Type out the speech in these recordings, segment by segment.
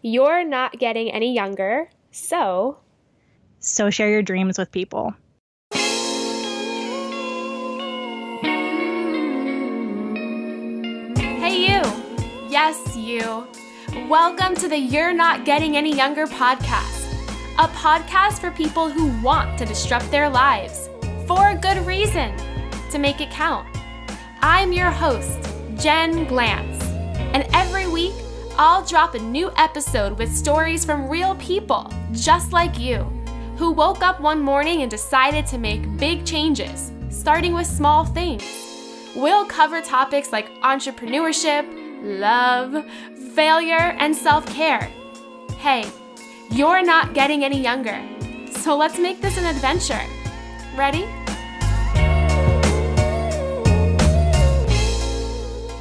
You're not getting any younger, so. So share your dreams with people. Hey, you. Yes, you. Welcome to the You're Not Getting Any Younger podcast, a podcast for people who want to disrupt their lives for a good reason to make it count. I'm your host, Jen Glantz, and every week, I'll drop a new episode with stories from real people, just like you, who woke up one morning and decided to make big changes, starting with small things. We'll cover topics like entrepreneurship, love, failure, and self care. Hey, you're not getting any younger, so let's make this an adventure. Ready?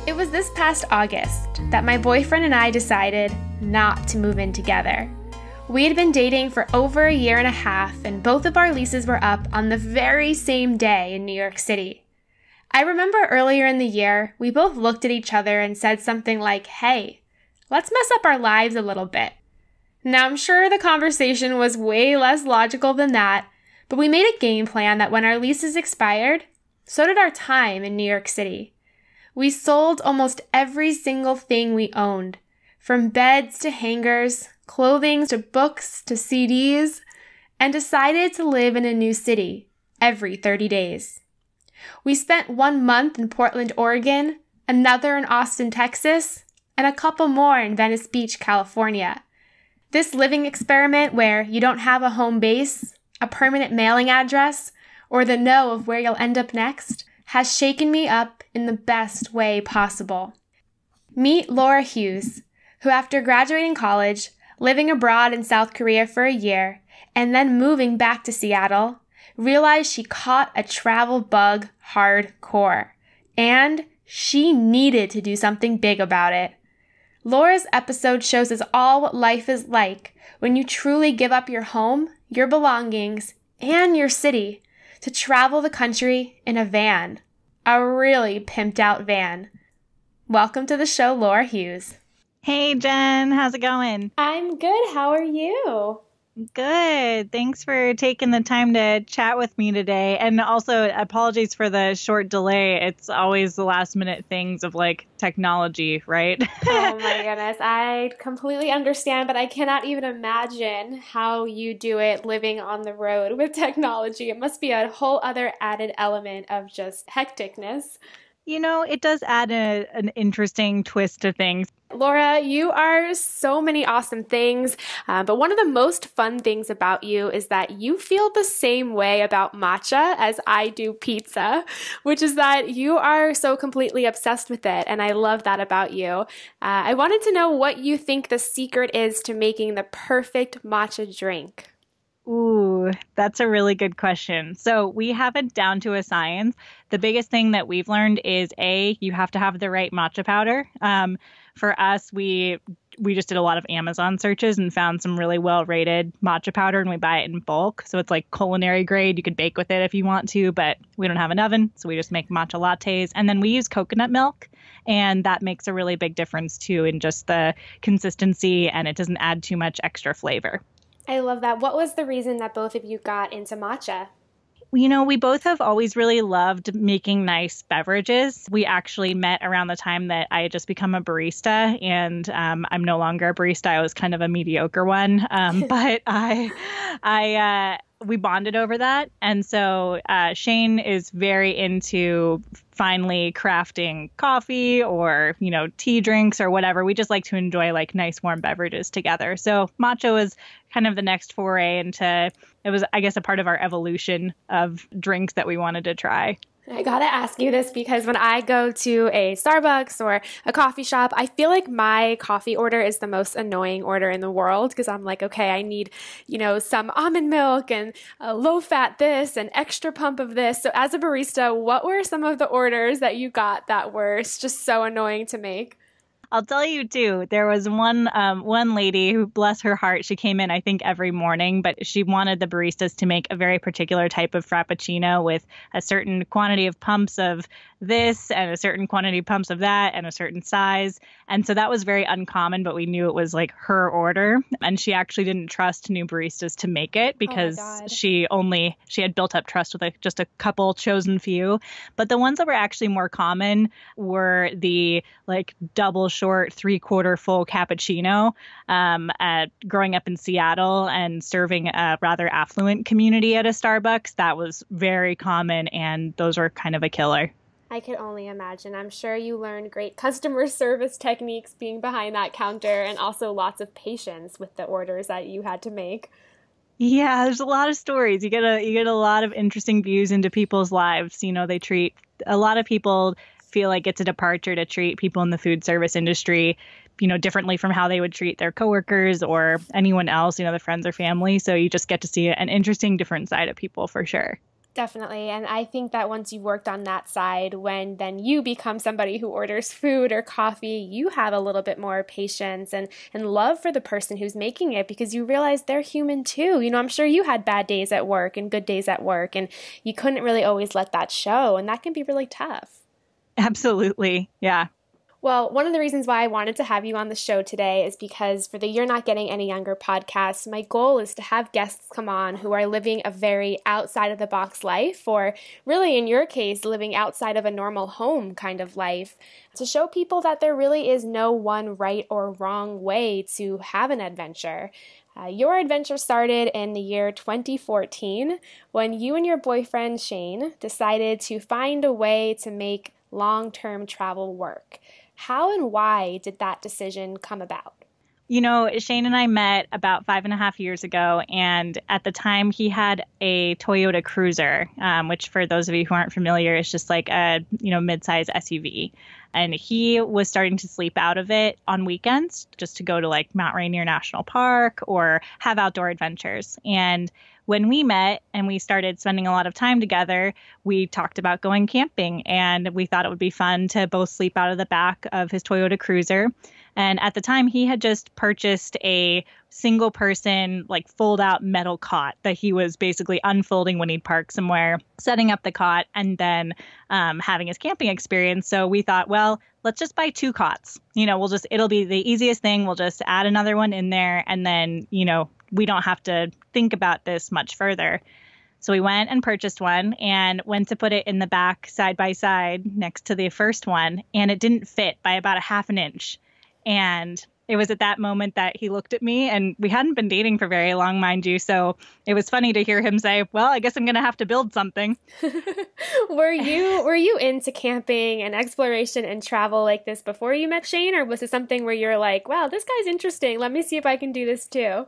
It was this past August that my boyfriend and I decided not to move in together. We had been dating for over a year and a half, and both of our leases were up on the very same day in New York City. I remember earlier in the year, we both looked at each other and said something like, Hey, let's mess up our lives a little bit. Now, I'm sure the conversation was way less logical than that, but we made a game plan that when our leases expired, so did our time in New York City. We sold almost every single thing we owned, from beds to hangers, clothing to books to CDs, and decided to live in a new city every 30 days. We spent one month in Portland, Oregon, another in Austin, Texas, and a couple more in Venice Beach, California. This living experiment where you don't have a home base, a permanent mailing address, or the know of where you'll end up next has shaken me up in the best way possible. Meet Laura Hughes, who, after graduating college, living abroad in South Korea for a year, and then moving back to Seattle, realized she caught a travel bug hardcore. And she needed to do something big about it. Laura's episode shows us all what life is like when you truly give up your home, your belongings, and your city to travel the country in a van a really pimped out van. Welcome to the show, Laura Hughes. Hey, Jen, how's it going? I'm good. How are you? Good. Thanks for taking the time to chat with me today. And also, apologies for the short delay. It's always the last minute things of like technology, right? oh my goodness. I completely understand, but I cannot even imagine how you do it living on the road with technology. It must be a whole other added element of just hecticness you know, it does add a, an interesting twist to things. Laura, you are so many awesome things, uh, but one of the most fun things about you is that you feel the same way about matcha as I do pizza, which is that you are so completely obsessed with it, and I love that about you. Uh, I wanted to know what you think the secret is to making the perfect matcha drink. Ooh, that's a really good question. So we have it down to a science. The biggest thing that we've learned is a you have to have the right matcha powder. Um, for us, we we just did a lot of Amazon searches and found some really well rated matcha powder, and we buy it in bulk. So it's like culinary grade. You could bake with it if you want to, but we don't have an oven, so we just make matcha lattes. And then we use coconut milk, and that makes a really big difference too in just the consistency, and it doesn't add too much extra flavor. I love that. What was the reason that both of you got into matcha? You know, we both have always really loved making nice beverages. We actually met around the time that I had just become a barista, and um, I'm no longer a barista. I was kind of a mediocre one, um, but I, I, uh, we bonded over that. And so uh, Shane is very into finally crafting coffee or, you know, tea drinks or whatever. We just like to enjoy like nice warm beverages together. So matcha was kind of the next foray into it was, I guess, a part of our evolution of drinks that we wanted to try. I gotta ask you this because when I go to a Starbucks or a coffee shop, I feel like my coffee order is the most annoying order in the world because I'm like, okay, I need, you know, some almond milk and a low fat this and extra pump of this. So, as a barista, what were some of the orders that you got that were just so annoying to make? I'll tell you too. There was one um, one lady who, bless her heart, she came in I think every morning, but she wanted the baristas to make a very particular type of frappuccino with a certain quantity of pumps of this and a certain quantity pumps of that and a certain size. And so that was very uncommon, but we knew it was like her order. And she actually didn't trust new baristas to make it oh because oh she only she had built up trust with like just a couple chosen few. But the ones that were actually more common were the like double short, three quarter full cappuccino. Um, at growing up in Seattle and serving a rather affluent community at a Starbucks, that was very common, and those were kind of a killer. I can only imagine. I'm sure you learned great customer service techniques being behind that counter and also lots of patience with the orders that you had to make. Yeah, there's a lot of stories. You get a you get a lot of interesting views into people's lives. You know, they treat a lot of people feel like it's a departure to treat people in the food service industry, you know, differently from how they would treat their coworkers or anyone else, you know, the friends or family. So you just get to see an interesting different side of people for sure. Definitely. And I think that once you've worked on that side, when then you become somebody who orders food or coffee, you have a little bit more patience and, and love for the person who's making it because you realize they're human too. You know, I'm sure you had bad days at work and good days at work, and you couldn't really always let that show. And that can be really tough. Absolutely. Yeah. Well, one of the reasons why I wanted to have you on the show today is because for the You're Not Getting Any Younger podcast, my goal is to have guests come on who are living a very outside of the box life, or really in your case, living outside of a normal home kind of life, to show people that there really is no one right or wrong way to have an adventure. Uh, your adventure started in the year 2014 when you and your boyfriend Shane decided to find a way to make long term travel work. How and why did that decision come about? You know, Shane and I met about five and a half years ago, and at the time he had a Toyota Cruiser, um, which for those of you who aren't familiar, is just like a you know midsize SUV. And he was starting to sleep out of it on weekends just to go to like Mount Rainier National Park or have outdoor adventures. And when we met and we started spending a lot of time together, we talked about going camping and we thought it would be fun to both sleep out of the back of his Toyota Cruiser. And at the time, he had just purchased a single person, like fold out metal cot that he was basically unfolding when he'd park somewhere, setting up the cot, and then um, having his camping experience. So we thought, well, let's just buy two cots. You know, we'll just, it'll be the easiest thing. We'll just add another one in there and then, you know, we don't have to think about this much further. So we went and purchased one and went to put it in the back side by side next to the first one, and it didn't fit by about a half an inch. And it was at that moment that he looked at me, and we hadn't been dating for very long, mind you. So it was funny to hear him say, "Well, I guess I'm going to have to build something." were you were you into camping and exploration and travel like this before you met Shane, or was it something where you're like, "Wow, this guy's interesting. Let me see if I can do this too."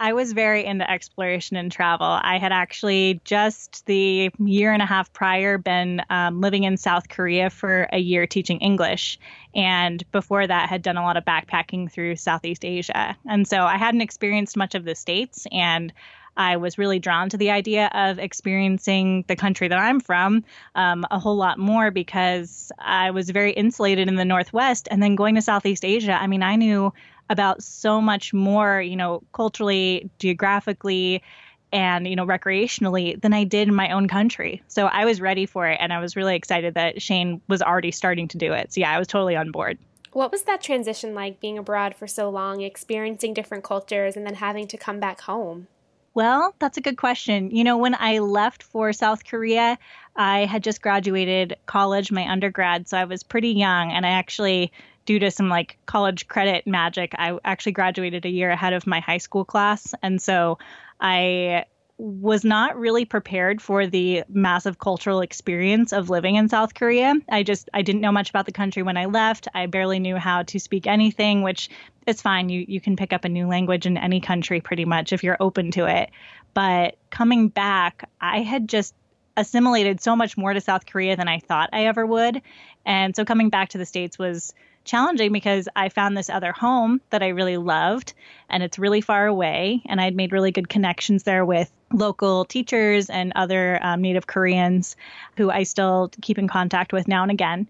I was very into exploration and travel. I had actually just the year and a half prior been um, living in South Korea for a year teaching English. And before that, had done a lot of backpacking through Southeast Asia. And so I hadn't experienced much of the States. And I was really drawn to the idea of experiencing the country that I'm from um, a whole lot more because I was very insulated in the Northwest. And then going to Southeast Asia, I mean, I knew about so much more, you know, culturally, geographically, and you know recreationally than I did in my own country. So I was ready for it and I was really excited that Shane was already starting to do it. So yeah, I was totally on board. What was that transition like being abroad for so long, experiencing different cultures and then having to come back home? Well, that's a good question. You know, when I left for South Korea, I had just graduated college, my undergrad, so I was pretty young and I actually due to some like college credit magic, I actually graduated a year ahead of my high school class. And so I was not really prepared for the massive cultural experience of living in South Korea. I just I didn't know much about the country when I left. I barely knew how to speak anything, which is fine. You you can pick up a new language in any country pretty much if you're open to it. But coming back, I had just assimilated so much more to South Korea than I thought I ever would. And so coming back to the states was challenging because I found this other home that I really loved and it's really far away. And I'd made really good connections there with local teachers and other um, Native Koreans who I still keep in contact with now and again.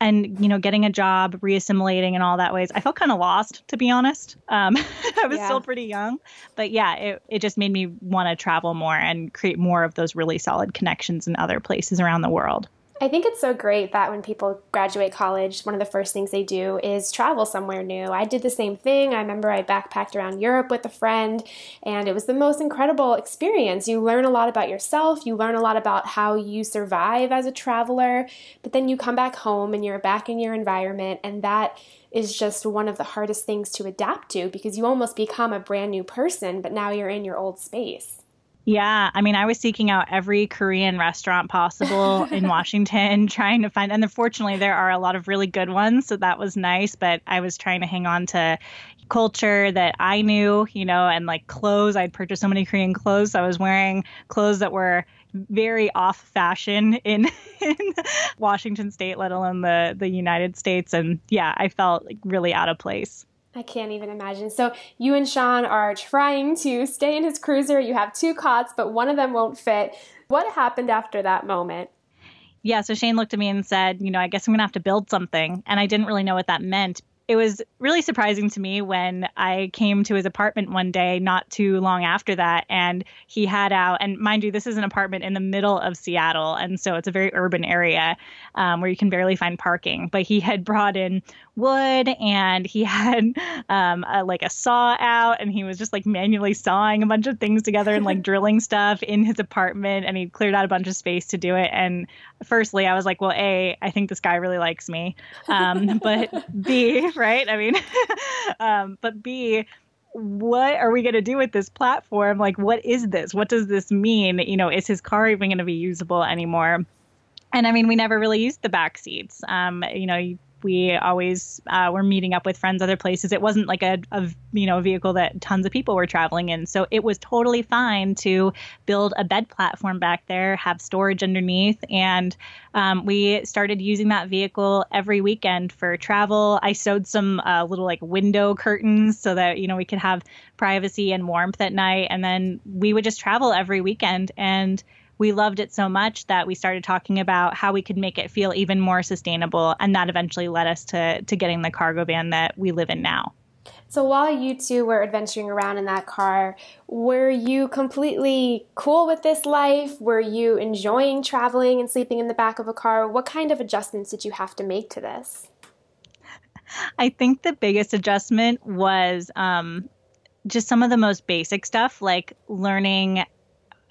And, you know, getting a job, reassimilating and all that ways. I felt kind of lost, to be honest. Um, I was yeah. still pretty young. But yeah, it, it just made me want to travel more and create more of those really solid connections in other places around the world. I think it's so great that when people graduate college, one of the first things they do is travel somewhere new. I did the same thing. I remember I backpacked around Europe with a friend, and it was the most incredible experience. You learn a lot about yourself, you learn a lot about how you survive as a traveler, but then you come back home and you're back in your environment, and that is just one of the hardest things to adapt to because you almost become a brand new person, but now you're in your old space. Yeah, I mean, I was seeking out every Korean restaurant possible in Washington, trying to find, and unfortunately, there are a lot of really good ones, so that was nice. But I was trying to hang on to culture that I knew, you know, and like clothes. I'd purchased so many Korean clothes. So I was wearing clothes that were very off fashion in, in Washington State, let alone the the United States. And yeah, I felt like really out of place. I can't even imagine. So you and Sean are trying to stay in his cruiser. You have two cots, but one of them won't fit. What happened after that moment? Yeah, so Shane looked at me and said, You know, I guess I'm going to have to build something. And I didn't really know what that meant. It was really surprising to me when I came to his apartment one day, not too long after that. And he had out, and mind you, this is an apartment in the middle of Seattle. And so it's a very urban area um, where you can barely find parking. But he had brought in wood and he had um, a, like a saw out and he was just like manually sawing a bunch of things together and like drilling stuff in his apartment. And he cleared out a bunch of space to do it. And firstly, I was like, well, A, I think this guy really likes me. Um, but B, right? I mean, um, but B, what are we going to do with this platform? Like, what is this? What does this mean? You know, is his car even going to be usable anymore? and I mean, we never really used the back seats. Um, you know, we always uh, were meeting up with friends other places. It wasn't like a, a, you know vehicle that tons of people were traveling in, so it was totally fine to build a bed platform back there, have storage underneath, and um, we started using that vehicle every weekend for travel. I sewed some uh, little like window curtains so that you know we could have privacy and warmth at night, and then we would just travel every weekend and we loved it so much that we started talking about how we could make it feel even more sustainable. And that eventually led us to, to getting the cargo van that we live in now. So while you two were adventuring around in that car, were you completely cool with this life? Were you enjoying traveling and sleeping in the back of a car? What kind of adjustments did you have to make to this? I think the biggest adjustment was um, just some of the most basic stuff, like learning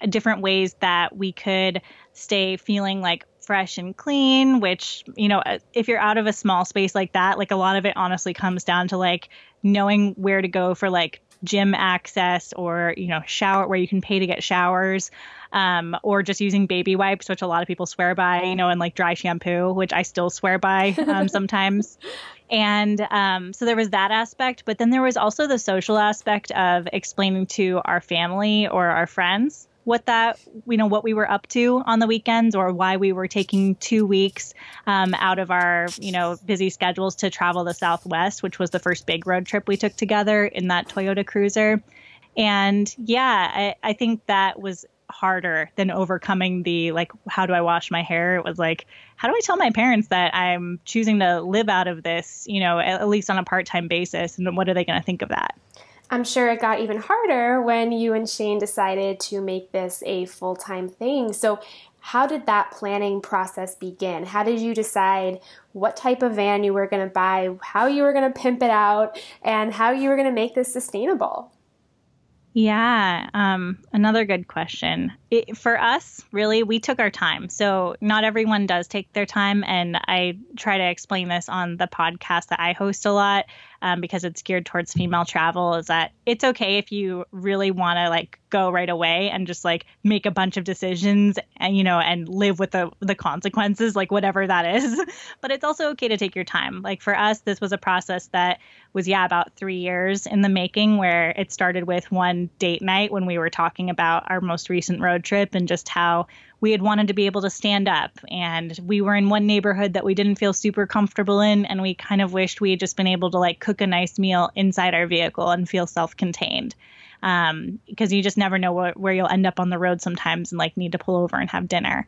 different ways that we could stay feeling like fresh and clean which you know uh, if you're out of a small space like that like a lot of it honestly comes down to like knowing where to go for like gym access or you know shower where you can pay to get showers um, or just using baby wipes which a lot of people swear by you know and like dry shampoo which i still swear by um, sometimes and um, so there was that aspect but then there was also the social aspect of explaining to our family or our friends what that you know what we were up to on the weekends or why we were taking two weeks um, out of our you know busy schedules to travel the southwest which was the first big road trip we took together in that toyota cruiser and yeah I, I think that was harder than overcoming the like how do i wash my hair it was like how do i tell my parents that i'm choosing to live out of this you know at, at least on a part-time basis and what are they going to think of that I'm sure it got even harder when you and Shane decided to make this a full time thing. So, how did that planning process begin? How did you decide what type of van you were going to buy, how you were going to pimp it out, and how you were going to make this sustainable? Yeah, um, another good question. It, for us, really, we took our time. So, not everyone does take their time. And I try to explain this on the podcast that I host a lot um, because it's geared towards female travel is that it's okay if you really want to like go right away and just like make a bunch of decisions and you know and live with the the consequences like whatever that is but it's also okay to take your time like for us this was a process that was yeah about 3 years in the making where it started with one date night when we were talking about our most recent road trip and just how we had wanted to be able to stand up. And we were in one neighborhood that we didn't feel super comfortable in. And we kind of wished we had just been able to like cook a nice meal inside our vehicle and feel self contained. Um, because you just never know where you'll end up on the road sometimes and like need to pull over and have dinner.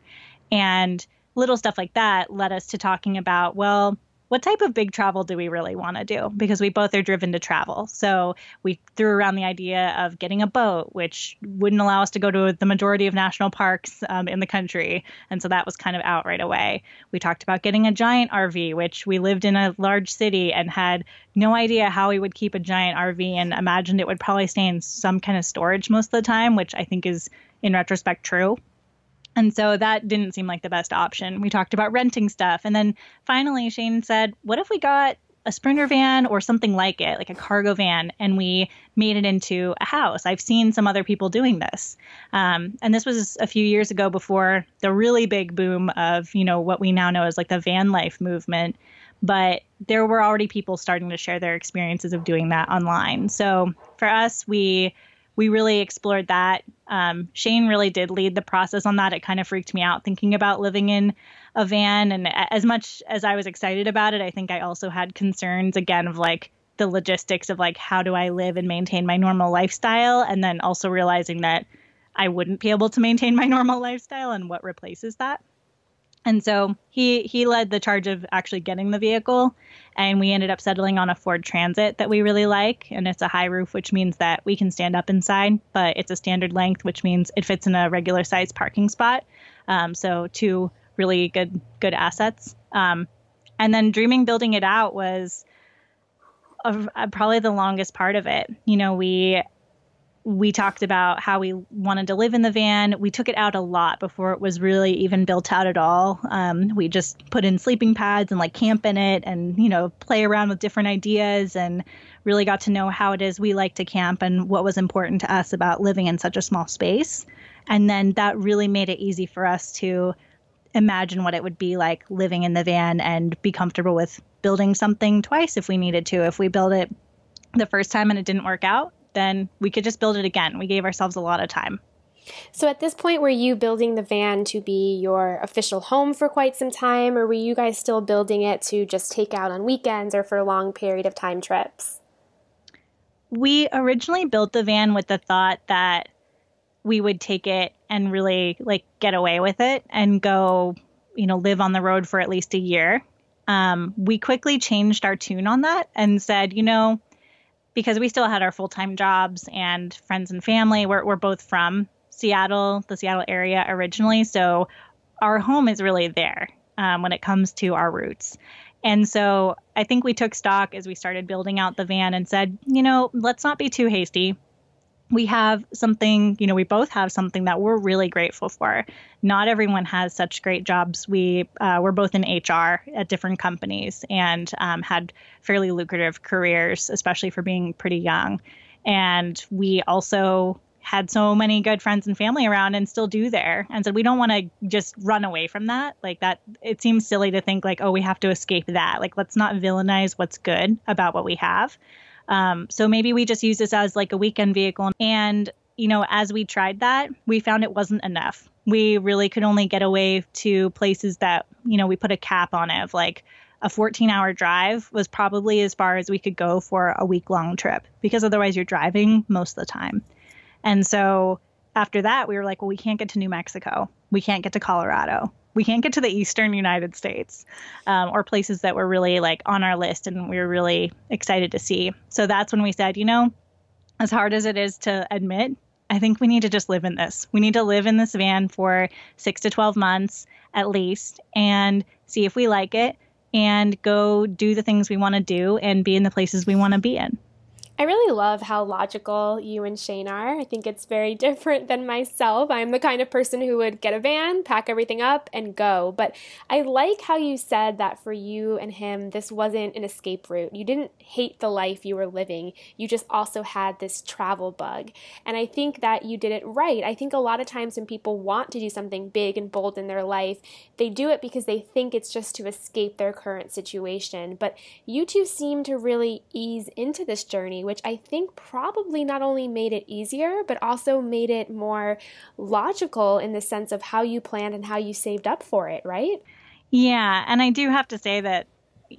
And little stuff like that led us to talking about, well, what type of big travel do we really want to do? Because we both are driven to travel. So we threw around the idea of getting a boat, which wouldn't allow us to go to the majority of national parks um, in the country. And so that was kind of out right away. We talked about getting a giant RV, which we lived in a large city and had no idea how we would keep a giant RV and imagined it would probably stay in some kind of storage most of the time, which I think is in retrospect true and so that didn't seem like the best option. We talked about renting stuff. And then finally, Shane said, What if we got a sprinter van or something like it, like a cargo van, and we made it into a house. I've seen some other people doing this, um, and this was a few years ago before the really big boom of you know what we now know as like the van life movement. But there were already people starting to share their experiences of doing that online. So for us, we we really explored that. Um, Shane really did lead the process on that. It kind of freaked me out thinking about living in a van. And as much as I was excited about it, I think I also had concerns again of like the logistics of like, how do I live and maintain my normal lifestyle? And then also realizing that I wouldn't be able to maintain my normal lifestyle and what replaces that. And so he he led the charge of actually getting the vehicle, and we ended up settling on a Ford Transit that we really like, and it's a high roof, which means that we can stand up inside, but it's a standard length, which means it fits in a regular size parking spot. Um, so two really good good assets. Um, and then dreaming building it out was a, a, probably the longest part of it. You know, we we talked about how we wanted to live in the van. We took it out a lot before it was really even built out at all. Um, we just put in sleeping pads and like camp in it and, you know, play around with different ideas and really got to know how it is we like to camp and what was important to us about living in such a small space. And then that really made it easy for us to imagine what it would be like living in the van and be comfortable with building something twice if we needed to. If we build it the first time and it didn't work out, then we could just build it again. We gave ourselves a lot of time. So at this point, were you building the van to be your official home for quite some time, or were you guys still building it to just take out on weekends or for a long period of time trips? We originally built the van with the thought that we would take it and really like get away with it and go, you know, live on the road for at least a year. Um, we quickly changed our tune on that and said, you know, because we still had our full time jobs and friends and family. We're, we're both from Seattle, the Seattle area originally. So our home is really there um, when it comes to our roots. And so I think we took stock as we started building out the van and said, you know, let's not be too hasty we have something, you know, we both have something that we're really grateful for. Not everyone has such great jobs. We uh, were both in HR at different companies and um, had fairly lucrative careers, especially for being pretty young. And we also had so many good friends and family around and still do there. And so we don't want to just run away from that. Like that, it seems silly to think like, oh, we have to escape that. Like, let's not villainize what's good about what we have um, so maybe we just use this as like a weekend vehicle. And, you know, as we tried that, we found it wasn't enough. We really could only get away to places that, you know, we put a cap on it of like, a 14 hour drive was probably as far as we could go for a week long trip because otherwise you're driving most of the time. And so after that, we were like, well, we can't get to New Mexico. We can't get to Colorado we can't get to the eastern United States um, or places that were really like on our list and we were really excited to see. So that's when we said, you know, as hard as it is to admit, I think we need to just live in this. We need to live in this van for six to 12 months at least and see if we like it and go do the things we want to do and be in the places we want to be in. I really love how logical you and Shane are. I think it's very different than myself. I'm the kind of person who would get a van, pack everything up, and go. But I like how you said that for you and him, this wasn't an escape route. You didn't hate the life you were living, you just also had this travel bug. And I think that you did it right. I think a lot of times when people want to do something big and bold in their life, they do it because they think it's just to escape their current situation. But you two seem to really ease into this journey which I think probably not only made it easier, but also made it more logical in the sense of how you planned and how you saved up for it, right? Yeah. And I do have to say that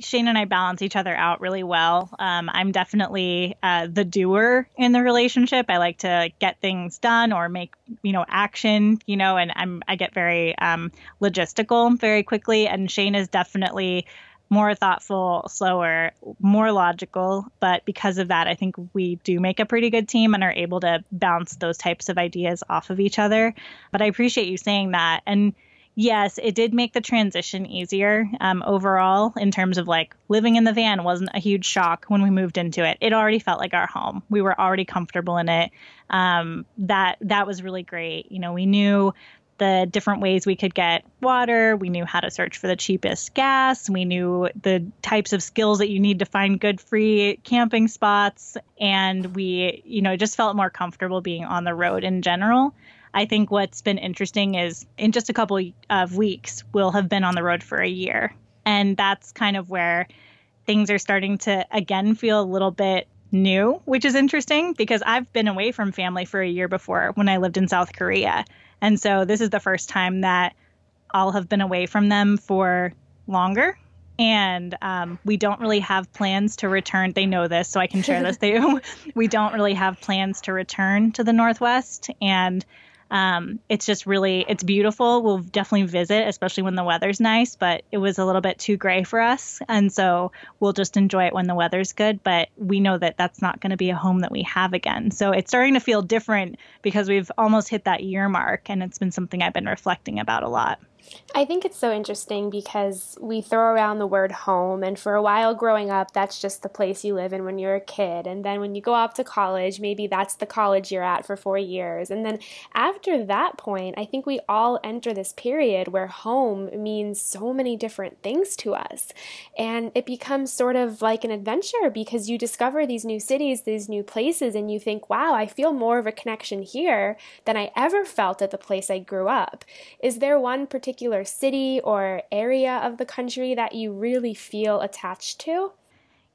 Shane and I balance each other out really well. Um, I'm definitely uh, the doer in the relationship. I like to get things done or make you know action, you know, and I'm I get very um, logistical very quickly. And Shane is definitely more thoughtful, slower, more logical. But because of that, I think we do make a pretty good team and are able to bounce those types of ideas off of each other. But I appreciate you saying that. And yes, it did make the transition easier um, overall in terms of like living in the van wasn't a huge shock when we moved into it. It already felt like our home. We were already comfortable in it. Um, that that was really great. You know, we knew the different ways we could get water. We knew how to search for the cheapest gas. We knew the types of skills that you need to find good free camping spots. And we, you know, just felt more comfortable being on the road in general. I think what's been interesting is in just a couple of weeks, we'll have been on the road for a year. And that's kind of where things are starting to again feel a little bit new, which is interesting because I've been away from family for a year before when I lived in South Korea. And so this is the first time that I'll have been away from them for longer. And um, we don't really have plans to return. They know this, so I can share this. we don't really have plans to return to the Northwest. And um, it's just really it's beautiful. We'll definitely visit, especially when the weather's nice. But it was a little bit too gray for us, and so we'll just enjoy it when the weather's good. But we know that that's not going to be a home that we have again. So it's starting to feel different because we've almost hit that year mark, and it's been something I've been reflecting about a lot. I think it's so interesting because we throw around the word home, and for a while growing up, that's just the place you live in when you're a kid. And then when you go off to college, maybe that's the college you're at for four years. And then after that point, I think we all enter this period where home means so many different things to us. And it becomes sort of like an adventure because you discover these new cities, these new places, and you think, wow, I feel more of a connection here than I ever felt at the place I grew up. Is there one particular particular city or area of the country that you really feel attached to?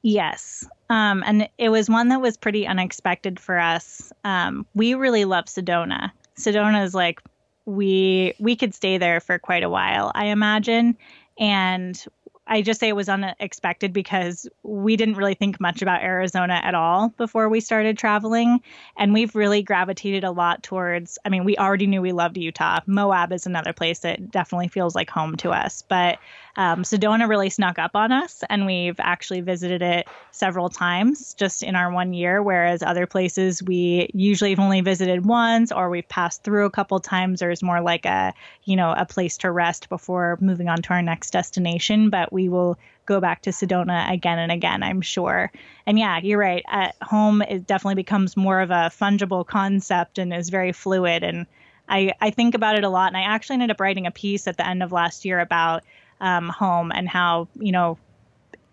Yes. Um, and it was one that was pretty unexpected for us. Um, we really love Sedona. Sedona is like we we could stay there for quite a while, I imagine. And I just say it was unexpected because we didn't really think much about Arizona at all before we started traveling. And we've really gravitated a lot towards, I mean, we already knew we loved Utah. Moab is another place that definitely feels like home to us. But um, Sedona really snuck up on us, and we've actually visited it several times just in our one year, whereas other places we usually have only visited once or we've passed through a couple times or is more like a, you know, a place to rest before moving on to our next destination. But we will go back to Sedona again and again, I'm sure. And yeah, you're right. At home, it definitely becomes more of a fungible concept and is very fluid and I, I, think about it a lot. And I actually ended up writing a piece at the end of last year about um, home and how you know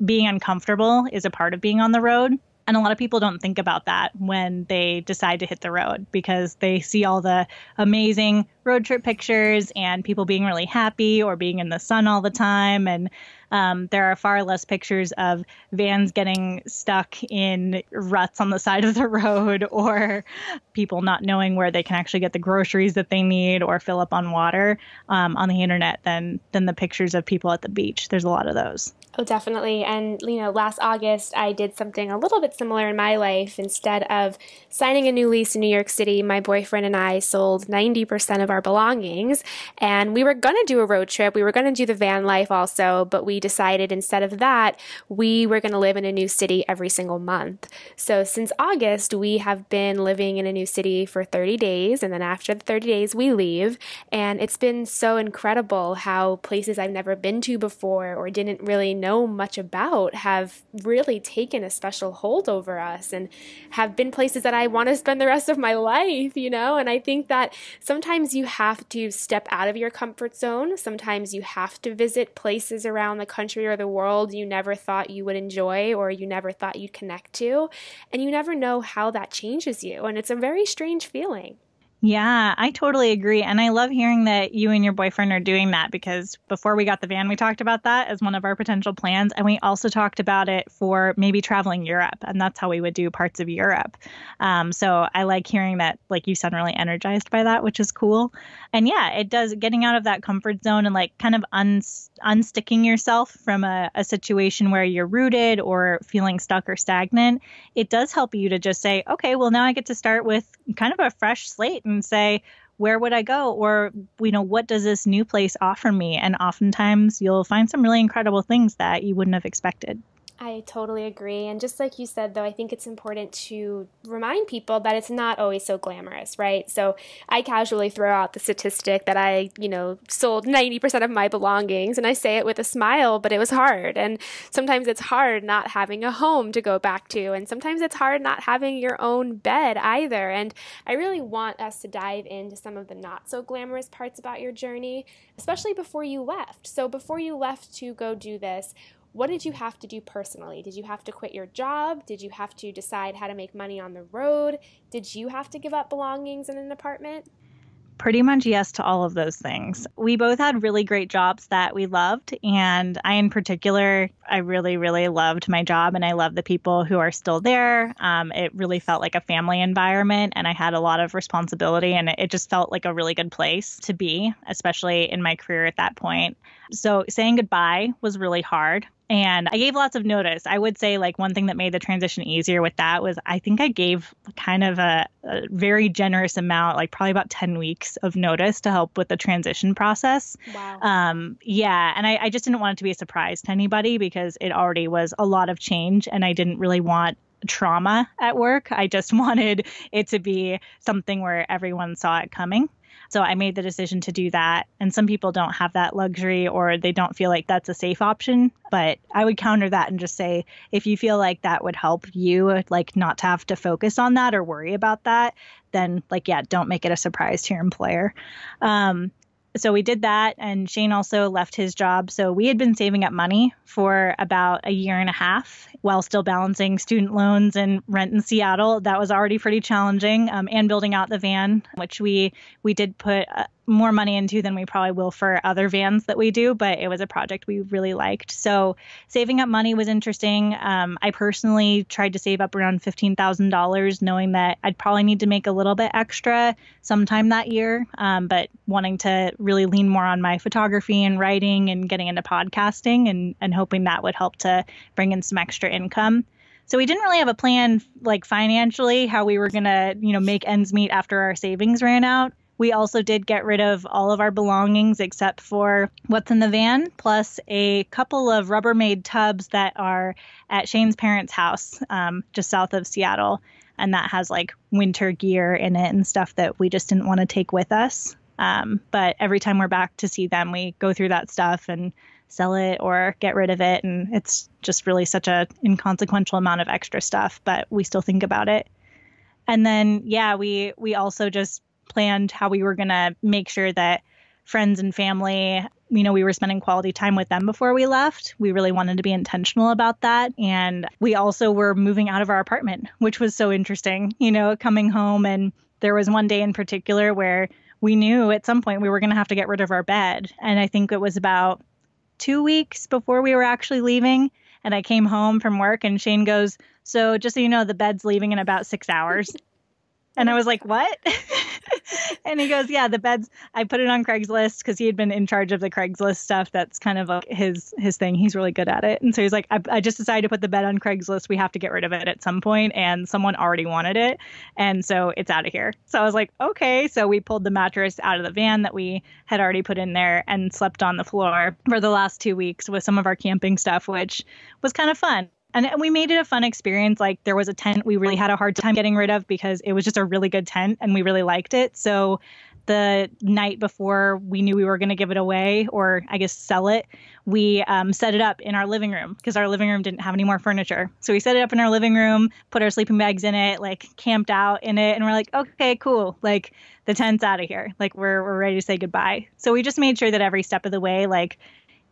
being uncomfortable is a part of being on the road and a lot of people don't think about that when they decide to hit the road because they see all the amazing road trip pictures and people being really happy or being in the sun all the time. And um, there are far less pictures of vans getting stuck in ruts on the side of the road or people not knowing where they can actually get the groceries that they need or fill up on water um, on the internet than, than the pictures of people at the beach. There's a lot of those. Oh, definitely. And, you know, last August, I did something a little bit similar in my life. Instead of signing a new lease in New York City, my boyfriend and I sold 90% of our belongings. And we were going to do a road trip. We were going to do the van life also, but we decided instead of that, we were going to live in a new city every single month. So since August, we have been living in a new city for 30 days. And then after the 30 days, we leave. And it's been so incredible how places I've never been to before or didn't really know much about have really taken a special hold over us and have been places that I want to spend the rest of my life, you know? And I think that sometimes you have to step out of your comfort zone. Sometimes you have to visit places around the country or the world you never thought you would enjoy or you never thought you'd connect to. And you never know how that changes you. And it's a very strange feeling. Yeah, I totally agree. And I love hearing that you and your boyfriend are doing that because before we got the van, we talked about that as one of our potential plans. And we also talked about it for maybe traveling Europe. And that's how we would do parts of Europe. Um, so I like hearing that, like you sound really energized by that, which is cool. And yeah, it does getting out of that comfort zone and like kind of un- unsticking yourself from a, a situation where you're rooted or feeling stuck or stagnant. It does help you to just say, okay, well, now I get to start with kind of a fresh slate and say, where would I go? Or, you know, what does this new place offer me? And oftentimes you'll find some really incredible things that you wouldn't have expected. I totally agree. And just like you said, though, I think it's important to remind people that it's not always so glamorous, right? So I casually throw out the statistic that I, you know, sold 90% of my belongings and I say it with a smile, but it was hard. And sometimes it's hard not having a home to go back to. And sometimes it's hard not having your own bed either. And I really want us to dive into some of the not so glamorous parts about your journey, especially before you left. So before you left to go do this, what did you have to do personally? Did you have to quit your job? Did you have to decide how to make money on the road? Did you have to give up belongings in an apartment? Pretty much yes to all of those things. We both had really great jobs that we loved. And I, in particular, I really, really loved my job and I love the people who are still there. Um, it really felt like a family environment and I had a lot of responsibility and it just felt like a really good place to be, especially in my career at that point. So saying goodbye was really hard and I gave lots of notice. I would say, like, one thing that made the transition easier with that was I think I gave kind of a, a very generous amount, like probably about 10 weeks of notice to help with the transition process. Wow. Um, yeah. And I, I just didn't want it to be a surprise to anybody because it already was a lot of change and I didn't really want trauma at work. I just wanted it to be something where everyone saw it coming. So I made the decision to do that. And some people don't have that luxury or they don't feel like that's a safe option. But I would counter that and just say if you feel like that would help you, like not to have to focus on that or worry about that, then like, yeah, don't make it a surprise to your employer. Um, so we did that and Shane also left his job. So we had been saving up money for about a year and a half while still balancing student loans and rent in Seattle. That was already pretty challenging um, and building out the van, which we we did put uh, more money into than we probably will for other vans that we do, but it was a project we really liked. So saving up money was interesting. Um, I personally tried to save up around $15,000, knowing that I'd probably need to make a little bit extra sometime that year, um, but wanting to really lean more on my photography and writing and getting into podcasting and, and hoping that would help to bring in some extra income. So we didn't really have a plan, like financially, how we were gonna, you know, make ends meet after our savings ran out. We also did get rid of all of our belongings except for what's in the van, plus a couple of Rubbermaid tubs that are at Shane's parents' house um, just south of Seattle. And that has like winter gear in it and stuff that we just didn't want to take with us. Um, but every time we're back to see them, we go through that stuff and sell it or get rid of it. And it's just really such an inconsequential amount of extra stuff, but we still think about it. And then, yeah, we we also just planned how we were going to make sure that friends and family, you know, we were spending quality time with them before we left. We really wanted to be intentional about that. And we also were moving out of our apartment, which was so interesting, you know, coming home. And there was one day in particular where we knew at some point we were going to have to get rid of our bed. And I think it was about two weeks before we were actually leaving. And I came home from work, and Shane goes, So, just so you know, the bed's leaving in about six hours. And I was like, what? and he goes, yeah, the beds. I put it on Craigslist because he had been in charge of the Craigslist stuff. That's kind of like his his thing. He's really good at it. And so he's like, I, I just decided to put the bed on Craigslist. We have to get rid of it at some point, and someone already wanted it, and so it's out of here. So I was like, okay. So we pulled the mattress out of the van that we had already put in there and slept on the floor for the last two weeks with some of our camping stuff, which was kind of fun and, and we made it a fun experience. Like there was a tent we really had a hard time getting rid of because it was just a really good tent and we really liked it. So the night before we knew we were going to give it away or I guess sell it, we um, set it up in our living room because our living room didn't have any more furniture. So we set it up in our living room, put our sleeping bags in it, like camped out in it, and we're like, okay, cool. Like the tent's out of here. Like we're we're ready to say goodbye. So we just made sure that every step of the way, like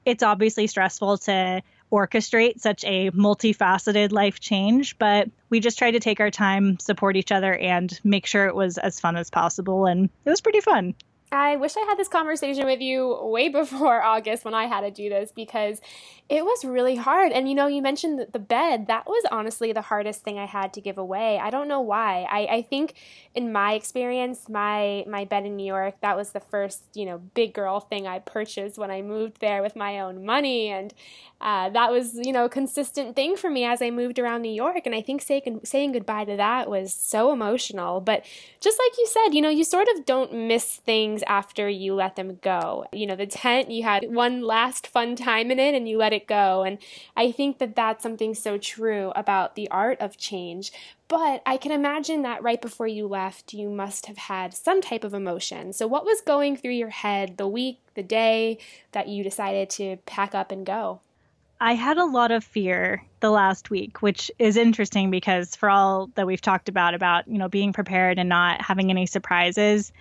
it's obviously stressful to orchestrate such a multifaceted life change, but we just tried to take our time, support each other, and make sure it was as fun as possible. And it was pretty fun. I wish I had this conversation with you way before August when I had to do this because it was really hard. And you know, you mentioned the bed. That was honestly the hardest thing I had to give away. I don't know why. I, I think in my experience, my my bed in New York, that was the first, you know, big girl thing I purchased when I moved there with my own money. And uh, that was, you know, a consistent thing for me as I moved around New York. And I think say, saying goodbye to that was so emotional. But just like you said, you know, you sort of don't miss things things after you let them go. You know, the tent, you had one last fun time in it and you let it go. And I think that that's something so true about the art of change. But I can imagine that right before you left, you must have had some type of emotion. So, what was going through your head the week, the day that you decided to pack up and go? I had a lot of fear the last week, which is interesting because for all that we've talked about about, you know, being prepared and not having any surprises,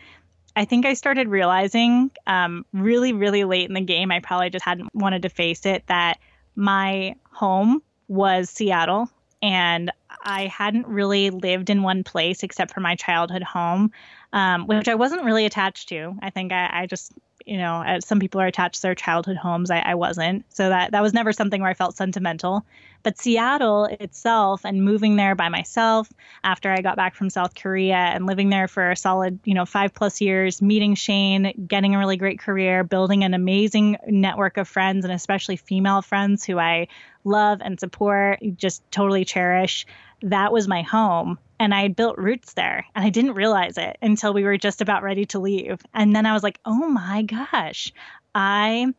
I think I started realizing um, really, really late in the game, I probably just hadn't wanted to face it, that my home was Seattle and I hadn't really lived in one place except for my childhood home, um, which I wasn't really attached to. I think I, I just you know, uh, some people are attached to their childhood homes. I, I wasn't. So that, that was never something where I felt sentimental. But Seattle itself and moving there by myself after I got back from South Korea and living there for a solid, you know, five plus years, meeting Shane, getting a really great career, building an amazing network of friends and especially female friends who I love and support, just totally cherish. That was my home and I had built roots there and I didn't realize it until we were just about ready to leave. And then I was like, oh my gosh, I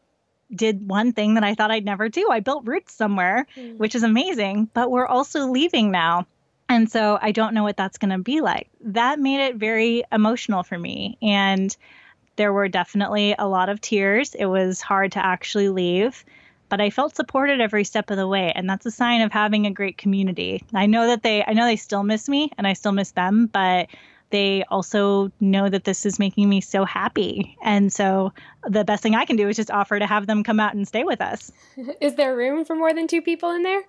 did one thing that I thought I'd never do. I built roots somewhere, mm. which is amazing, but we're also leaving now. And so I don't know what that's going to be like. That made it very emotional for me. And there were definitely a lot of tears. It was hard to actually leave but I felt supported every step of the way, and that's a sign of having a great community. I know that they, I know they still miss me, and I still miss them, but they also know that this is making me so happy. And so the best thing I can do is just offer to have them come out and stay with us. Is there room for more than two people in there?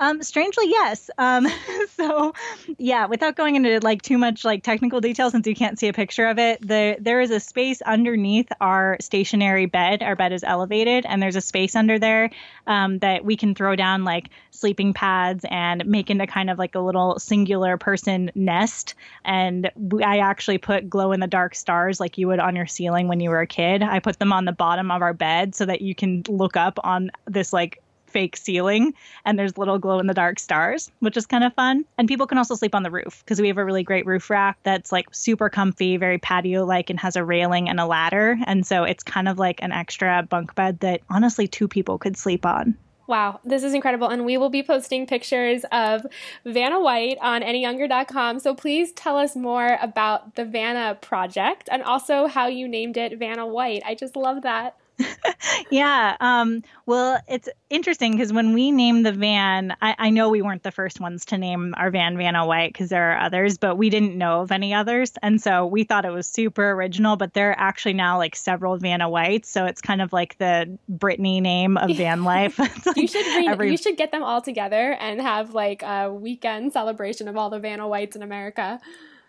Um, strangely, yes. Um, so, yeah, without going into like too much like technical detail, since you can't see a picture of it, the there is a space underneath our stationary bed. Our bed is elevated, and there's a space under there um, that we can throw down like sleeping pads and make into kind of like a little singular person nest. And I actually put glow in the dark stars like you would on your ceiling when you were a kid. I put them on the bottom of our bed so that you can look up on this like fake ceiling and there's little glow in the dark stars, which is kind of fun. And people can also sleep on the roof because we have a really great roof rack that's like super comfy, very patio like, and has a railing and a ladder. And so it's kind of like an extra bunk bed that honestly two people could sleep on. Wow, this is incredible. And we will be posting pictures of Vanna White on anyyounger.com. So please tell us more about the Vanna project and also how you named it Vanna White. I just love that. yeah. Um, well, it's interesting because when we named the van, I, I, know we weren't the first ones to name our van Vanna White because there are others, but we didn't know of any others. And so we thought it was super original, but there are actually now like several Vanna Whites. So it's kind of like the Brittany name of van life. like you, should re- every- you should get them all together and have like a weekend celebration of all the Vanna Whites in America.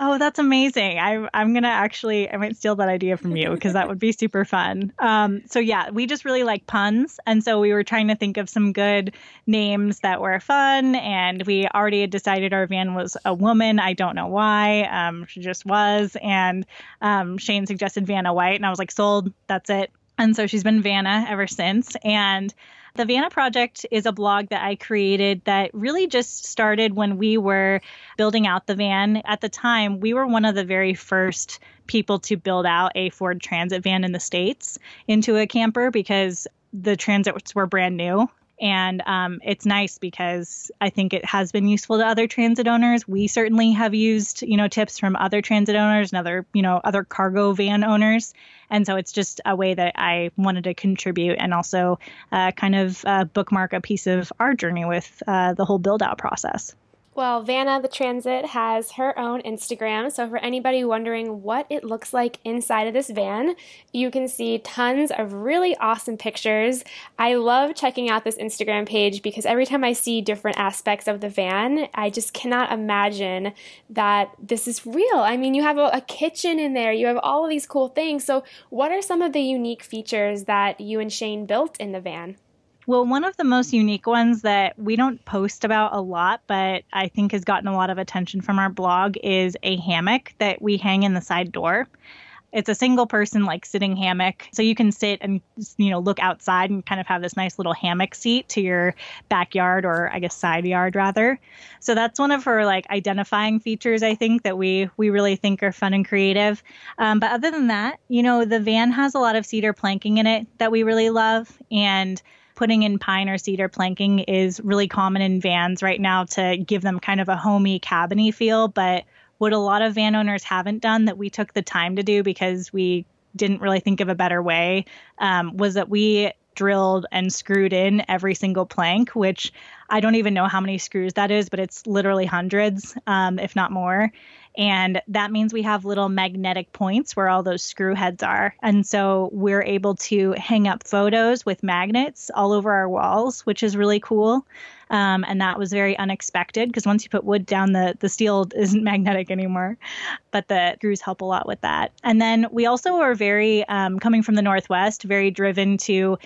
Oh, that's amazing. I, I'm going to actually, I might steal that idea from you because that would be super fun. Um, so, yeah, we just really like puns. And so we were trying to think of some good names that were fun. And we already had decided our van was a woman. I don't know why. Um, she just was. And um, Shane suggested Vanna White. And I was like, sold. That's it. And so she's been Vanna ever since. And the Vanna Project is a blog that I created that really just started when we were building out the van. At the time, we were one of the very first people to build out a Ford Transit van in the States into a camper because the transits were brand new and um, it's nice because I think it has been useful to other transit owners. We certainly have used, you know, tips from other transit owners and other, you know, other cargo van owners. And so it's just a way that I wanted to contribute and also uh, kind of uh, bookmark a piece of our journey with uh, the whole build out process. Well, Vanna the Transit has her own Instagram, so for anybody wondering what it looks like inside of this van, you can see tons of really awesome pictures. I love checking out this Instagram page because every time I see different aspects of the van, I just cannot imagine that this is real. I mean, you have a, a kitchen in there, you have all of these cool things. So, what are some of the unique features that you and Shane built in the van? Well, one of the most unique ones that we don't post about a lot, but I think has gotten a lot of attention from our blog is a hammock that we hang in the side door. It's a single person like sitting hammock. So you can sit and you know look outside and kind of have this nice little hammock seat to your backyard or I guess side yard rather. So that's one of her like identifying features I think that we we really think are fun and creative. Um, but other than that, you know the van has a lot of cedar planking in it that we really love and putting in pine or cedar planking is really common in vans right now to give them kind of a homey cabiny feel. But what a lot of van owners haven't done that we took the time to do because we didn't really think of a better way um, was that we drilled and screwed in every single plank, which I don't even know how many screws that is, but it's literally hundreds, um, if not more. And that means we have little magnetic points where all those screw heads are. And so we're able to hang up photos with magnets all over our walls, which is really cool. Um, and that was very unexpected because once you put wood down, the, the steel isn't magnetic anymore. But the screws help a lot with that. And then we also are very, um, coming from the Northwest, very driven to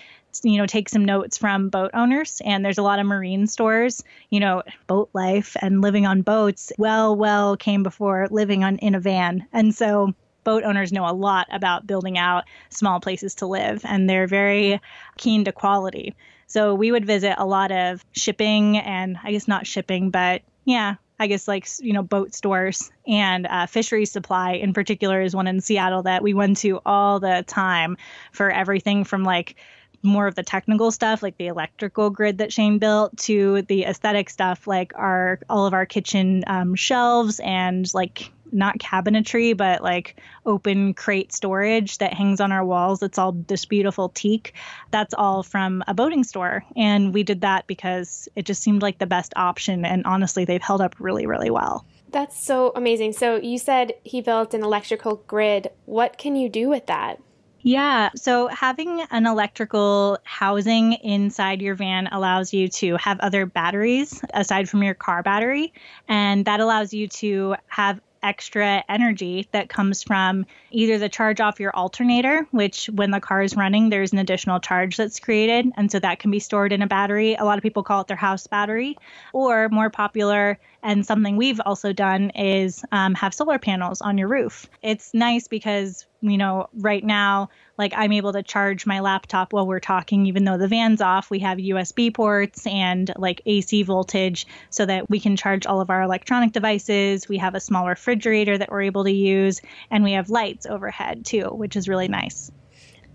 you know, take some notes from boat owners. And there's a lot of marine stores, you know, boat life and living on boats well, well came before living on in a van. And so boat owners know a lot about building out small places to live and they're very keen to quality. So we would visit a lot of shipping and I guess not shipping, but yeah, I guess like you know boat stores and uh, fishery supply in particular is one in Seattle that we went to all the time for everything from like more of the technical stuff, like the electrical grid that Shane built, to the aesthetic stuff, like our all of our kitchen um, shelves and like not cabinetry, but like open crate storage that hangs on our walls. It's all this beautiful teak. That's all from a boating store. And we did that because it just seemed like the best option. And honestly, they've held up really, really well. That's so amazing. So you said he built an electrical grid. What can you do with that? Yeah. So having an electrical housing inside your van allows you to have other batteries aside from your car battery. And that allows you to have extra energy that comes from either the charge off your alternator, which when the car is running, there's an additional charge that's created. And so that can be stored in a battery. A lot of people call it their house battery, or more popular and something we've also done is um, have solar panels on your roof. It's nice because, you know, right now like I'm able to charge my laptop while we're talking, even though the van's off. We have USB ports and like AC voltage so that we can charge all of our electronic devices. We have a small refrigerator that we're able to use, and we have lights overhead too, which is really nice.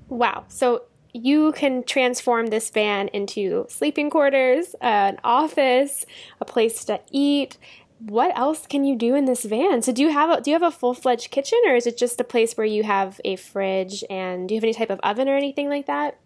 Wow. So you can transform this van into sleeping quarters, an office, a place to eat, what else can you do in this van? So do you have a, do you have a full fledged kitchen, or is it just a place where you have a fridge and do you have any type of oven or anything like that?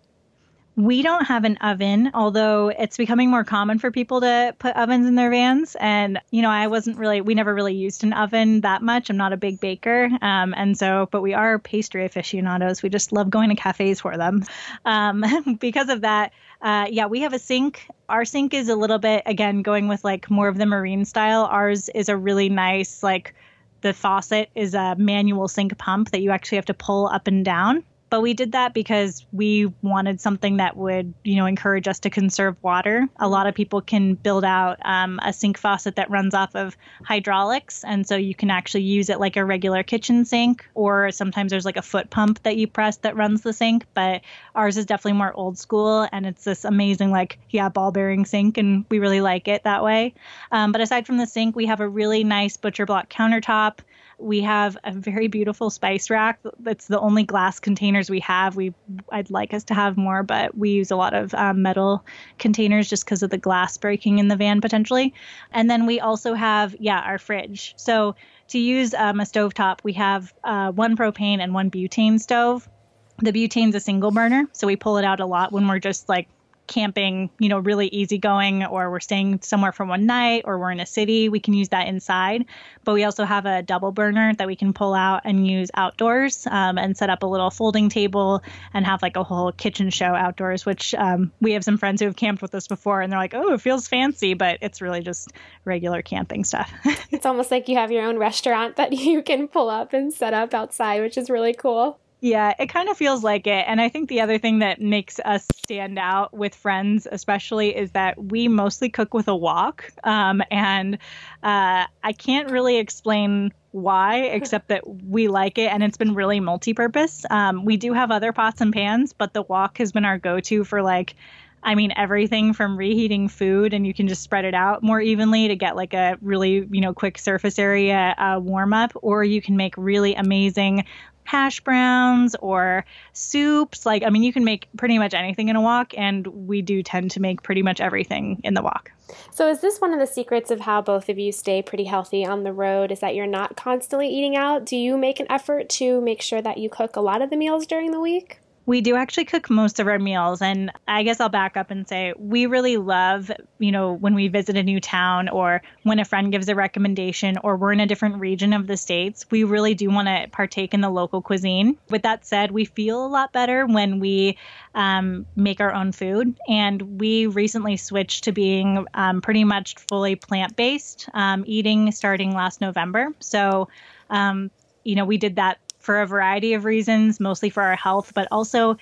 We don't have an oven, although it's becoming more common for people to put ovens in their vans. And, you know, I wasn't really, we never really used an oven that much. I'm not a big baker. Um, and so, but we are pastry aficionados. We just love going to cafes for them. Um, because of that, uh, yeah, we have a sink. Our sink is a little bit, again, going with like more of the marine style. Ours is a really nice, like, the faucet is a manual sink pump that you actually have to pull up and down but we did that because we wanted something that would you know encourage us to conserve water a lot of people can build out um, a sink faucet that runs off of hydraulics and so you can actually use it like a regular kitchen sink or sometimes there's like a foot pump that you press that runs the sink but ours is definitely more old school and it's this amazing like yeah ball bearing sink and we really like it that way um, but aside from the sink we have a really nice butcher block countertop we have a very beautiful spice rack. That's the only glass containers we have. We I'd like us to have more, but we use a lot of um, metal containers just because of the glass breaking in the van potentially. And then we also have yeah our fridge. So to use um, a stovetop, we have uh, one propane and one butane stove the butane's a single burner so we pull it out a lot when we're just like camping, you know, really easygoing, or we're staying somewhere for one night, or we're in a city, we can use that inside. But we also have a double burner that we can pull out and use outdoors um, and set up a little folding table and have like a whole kitchen show outdoors, which um, we have some friends who have camped with us before and they're like, oh, it feels fancy, but it's really just regular camping stuff. it's almost like you have your own restaurant that you can pull up and set up outside, which is really cool. Yeah, it kind of feels like it. And I think the other thing that makes us stand out with friends, especially, is that we mostly cook with a wok. Um, and uh, I can't really explain why, except that we like it and it's been really multi purpose. Um, we do have other pots and pans, but the wok has been our go to for like I mean, everything from reheating food, and you can just spread it out more evenly to get like a really, you know, quick surface area uh, warm up, or you can make really amazing, hash browns or soups. Like, I mean, you can make pretty much anything in a wok, and we do tend to make pretty much everything in the wok. So, is this one of the secrets of how both of you stay pretty healthy on the road? Is that you're not constantly eating out? Do you make an effort to make sure that you cook a lot of the meals during the week? We do actually cook most of our meals. And I guess I'll back up and say we really love, you know, when we visit a new town or when a friend gives a recommendation or we're in a different region of the States, we really do want to partake in the local cuisine. With that said, we feel a lot better when we um, make our own food. And we recently switched to being um, pretty much fully plant based um, eating starting last November. So, um, you know, we did that for a variety of reasons, mostly for our health, but also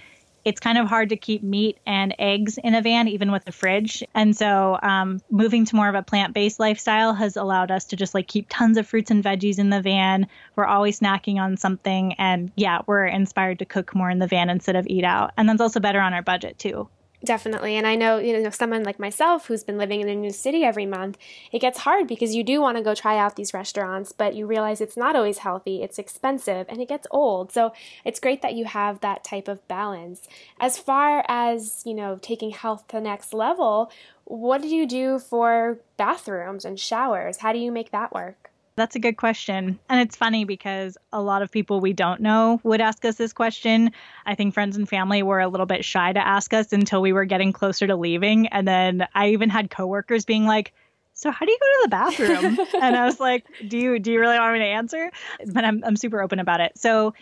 it's kind of hard to keep meat and eggs in a van, even with a fridge. And so, um, moving to more of a plant based lifestyle has allowed us to just like keep tons of fruits and veggies in the van. We're always snacking on something. And yeah, we're inspired to cook more in the van instead of eat out. And that's also better on our budget too. Definitely. And I know, you know, someone like myself who's been living in a new city every month, it gets hard because you do want to go try out these restaurants, but you realize it's not always healthy, it's expensive, and it gets old. So it's great that you have that type of balance. As far as, you know, taking health to the next level, what do you do for bathrooms and showers? How do you make that work? That's a good question. And it's funny because a lot of people we don't know would ask us this question. I think friends and family were a little bit shy to ask us until we were getting closer to leaving. And then I even had coworkers being like, so how do you go to the bathroom? and I was like, do you do you really want me to answer? But I'm I'm super open about it. So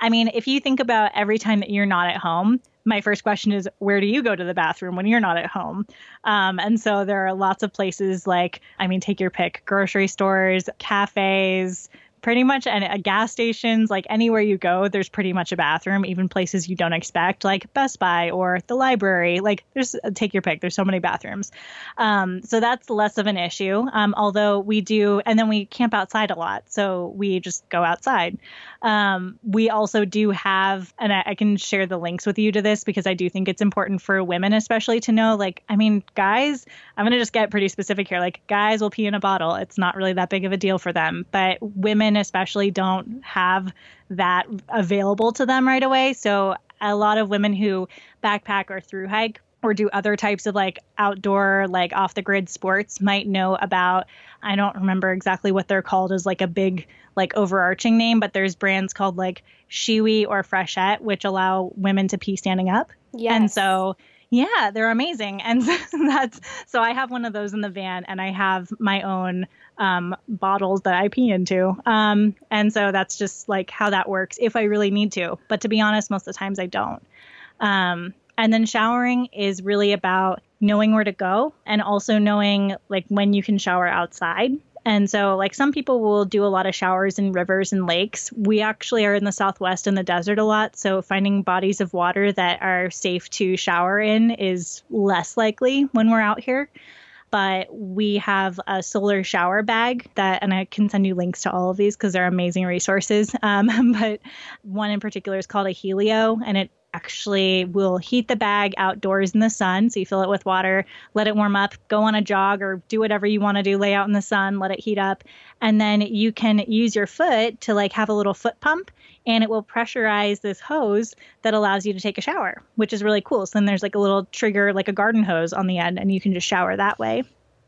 I mean, if you think about every time that you're not at home, my first question is where do you go to the bathroom when you're not at home um, and so there are lots of places like i mean take your pick grocery stores cafes pretty much and at gas stations like anywhere you go there's pretty much a bathroom even places you don't expect like best buy or the library like there's uh, take your pick there's so many bathrooms um, so that's less of an issue um, although we do and then we camp outside a lot so we just go outside um, we also do have and I, I can share the links with you to this because i do think it's important for women especially to know like i mean guys i'm going to just get pretty specific here like guys will pee in a bottle it's not really that big of a deal for them but women women especially don't have that available to them right away. So a lot of women who backpack or through hike or do other types of like outdoor like off the grid sports might know about I don't remember exactly what they're called as like a big like overarching name but there's brands called like Shiwi or Freshet which allow women to pee standing up. Yes. And so yeah, they're amazing. And so that's so I have one of those in the van and I have my own um, bottles that I pee into. Um, and so that's just like how that works if I really need to. But to be honest, most of the times I don't. Um, and then showering is really about knowing where to go and also knowing like when you can shower outside and so, like, some people will do a lot of showers in rivers and lakes. We actually are in the Southwest in the desert a lot. So, finding bodies of water that are safe to shower in is less likely when we're out here. But we have a solar shower bag that, and I can send you links to all of these because they're amazing resources. Um, but one in particular is called a Helio, and it actually will heat the bag outdoors in the sun. So you fill it with water, let it warm up, go on a jog or do whatever you want to do, lay out in the sun, let it heat up. And then you can use your foot to like have a little foot pump and it will pressurize this hose that allows you to take a shower, which is really cool. So then there's like a little trigger, like a garden hose on the end, and you can just shower that way.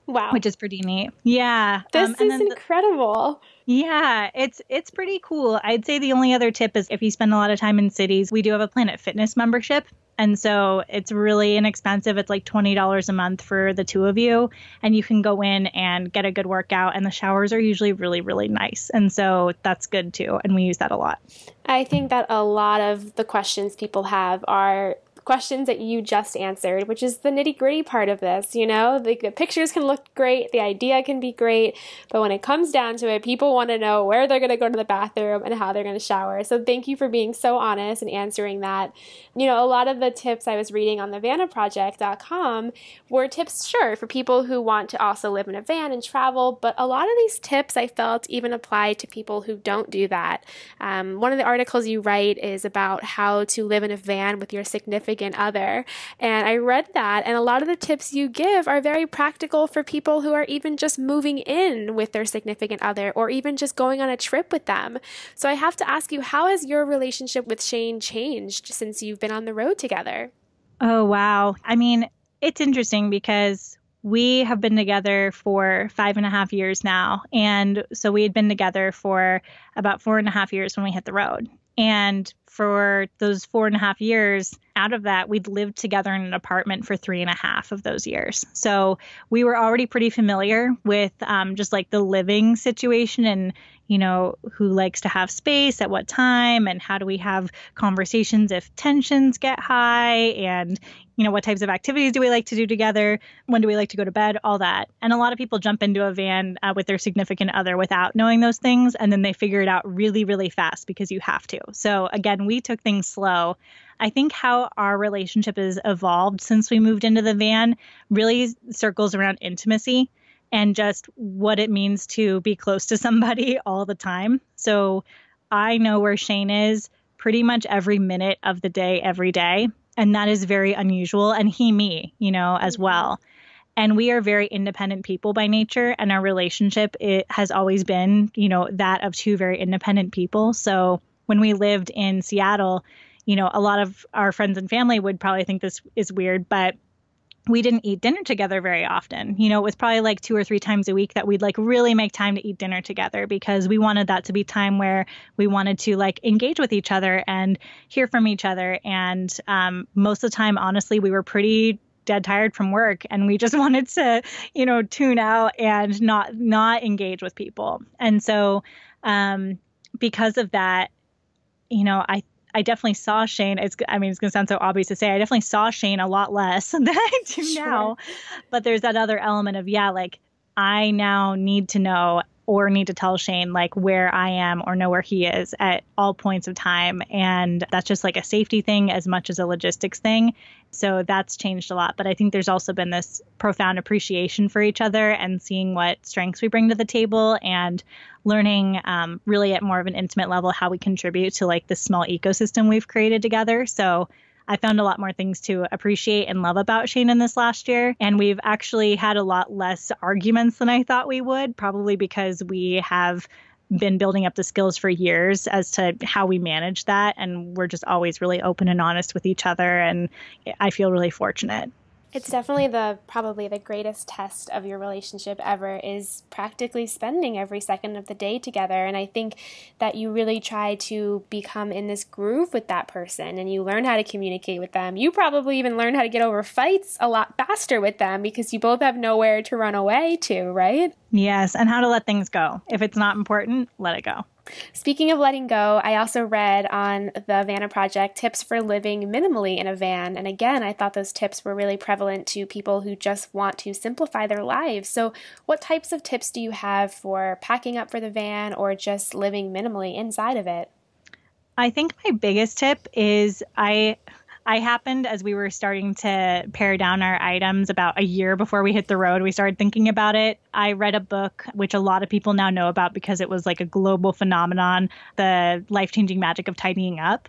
Wow. Which is pretty neat. Yeah. Um, this um, is incredible. The, yeah, it's it's pretty cool. I'd say the only other tip is if you spend a lot of time in cities, we do have a Planet Fitness membership. And so it's really inexpensive. It's like $20 a month for the two of you. And you can go in and get a good workout. And the showers are usually really, really nice. And so that's good too. And we use that a lot. I think that a lot of the questions people have are questions that you just answered, which is the nitty gritty part of this. You know, the, the pictures can look great, the idea can be great, but when it comes down to it, people want to know where they're going to go to the bathroom and how they're going to shower. So thank you for being so honest and answering that. You know, a lot of the tips I was reading on the vanaproject.com were tips, sure, for people who want to also live in a van and travel, but a lot of these tips I felt even apply to people who don't do that. Um, one of the articles you write is about how to live in a van with your significant significant other. And I read that, and a lot of the tips you give are very practical for people who are even just moving in with their significant other or even just going on a trip with them. So I have to ask you, how has your relationship with Shane changed since you've been on the road together? Oh, wow. I mean, it's interesting because we have been together for five and a half years now. And so we had been together for about four and a half years when we hit the road. And for those four and a half years, out of that, we'd lived together in an apartment for three and a half of those years. So we were already pretty familiar with um, just like the living situation and, you know, who likes to have space at what time and how do we have conversations if tensions get high and, you know, what types of activities do we like to do together? When do we like to go to bed? All that. And a lot of people jump into a van uh, with their significant other without knowing those things. And then they figure it out really, really fast because you have to. So again, we took things slow. I think how our relationship has evolved since we moved into the van really circles around intimacy and just what it means to be close to somebody all the time. So I know where Shane is pretty much every minute of the day, every day. And that is very unusual. And he, me, you know, as mm-hmm. well. And we are very independent people by nature. And our relationship, it has always been, you know, that of two very independent people. So when we lived in Seattle, you know, a lot of our friends and family would probably think this is weird, but we didn't eat dinner together very often. You know, it was probably like two or three times a week that we'd like really make time to eat dinner together because we wanted that to be time where we wanted to like engage with each other and hear from each other. And um, most of the time, honestly, we were pretty dead tired from work and we just wanted to you know tune out and not not engage with people and so um because of that you know i I definitely saw Shane. It's, I mean, it's going to sound so obvious to say, I definitely saw Shane a lot less than I do sure. now. But there's that other element of, yeah, like I now need to know or need to tell Shane like where I am or know where he is at all points of time. And that's just like a safety thing as much as a logistics thing. So that's changed a lot. But I think there's also been this profound appreciation for each other and seeing what strengths we bring to the table and learning um, really at more of an intimate level how we contribute to like this small ecosystem we've created together. So I found a lot more things to appreciate and love about Shane in this last year. And we've actually had a lot less arguments than I thought we would, probably because we have been building up the skills for years as to how we manage that. And we're just always really open and honest with each other. And I feel really fortunate. It's definitely the probably the greatest test of your relationship ever is practically spending every second of the day together and I think that you really try to become in this groove with that person and you learn how to communicate with them. You probably even learn how to get over fights a lot faster with them because you both have nowhere to run away to, right? Yes, and how to let things go. If it's not important, let it go. Speaking of letting go, I also read on the Vanna Project tips for living minimally in a van. And again, I thought those tips were really prevalent to people who just want to simplify their lives. So, what types of tips do you have for packing up for the van or just living minimally inside of it? I think my biggest tip is I I happened as we were starting to pare down our items about a year before we hit the road. We started thinking about it. I read a book, which a lot of people now know about because it was like a global phenomenon The Life Changing Magic of Tidying Up.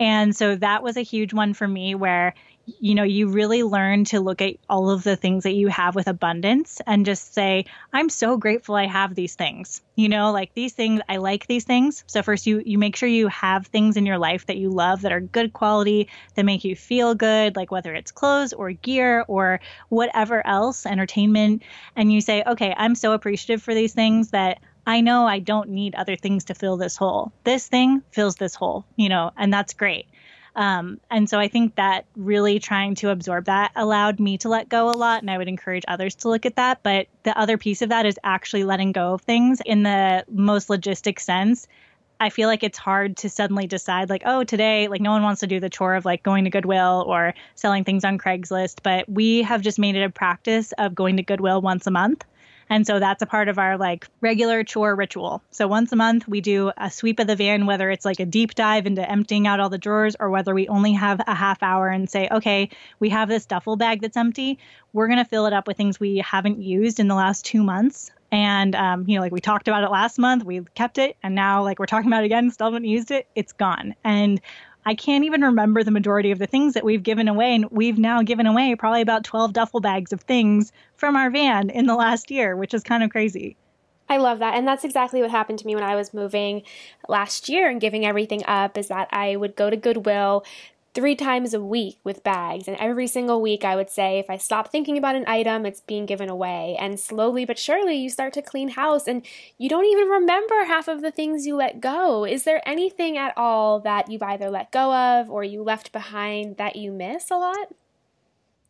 And so that was a huge one for me where you know, you really learn to look at all of the things that you have with abundance and just say, I'm so grateful I have these things. You know, like these things, I like these things. So first you you make sure you have things in your life that you love that are good quality, that make you feel good, like whether it's clothes or gear or whatever else, entertainment, and you say, "Okay, I'm so appreciative for these things that I know I don't need other things to fill this hole. This thing fills this hole, you know, and that's great. Um, and so I think that really trying to absorb that allowed me to let go a lot. And I would encourage others to look at that. But the other piece of that is actually letting go of things in the most logistic sense. I feel like it's hard to suddenly decide, like, oh, today, like, no one wants to do the chore of like going to Goodwill or selling things on Craigslist. But we have just made it a practice of going to Goodwill once a month and so that's a part of our like regular chore ritual. So once a month, we do a sweep of the van, whether it's like a deep dive into emptying out all the drawers or whether we only have a half hour and say, okay, we have this duffel bag that's empty. We're going to fill it up with things we haven't used in the last two months. And, um, you know, like we talked about it last month, we kept it, and now like we're talking about it again, still haven't used it, it's gone. And I can't even remember the majority of the things that we've given away. And we've now given away probably about 12 duffel bags of things from our van in the last year, which is kind of crazy. I love that. And that's exactly what happened to me when I was moving last year and giving everything up is that I would go to Goodwill, three times a week with bags. And every single week, I would say, if I stop thinking about an item, it's being given away. And slowly but surely, you start to clean house and you don't even remember half of the things you let go. Is there anything at all that you've either let go of or you left behind that you miss a lot?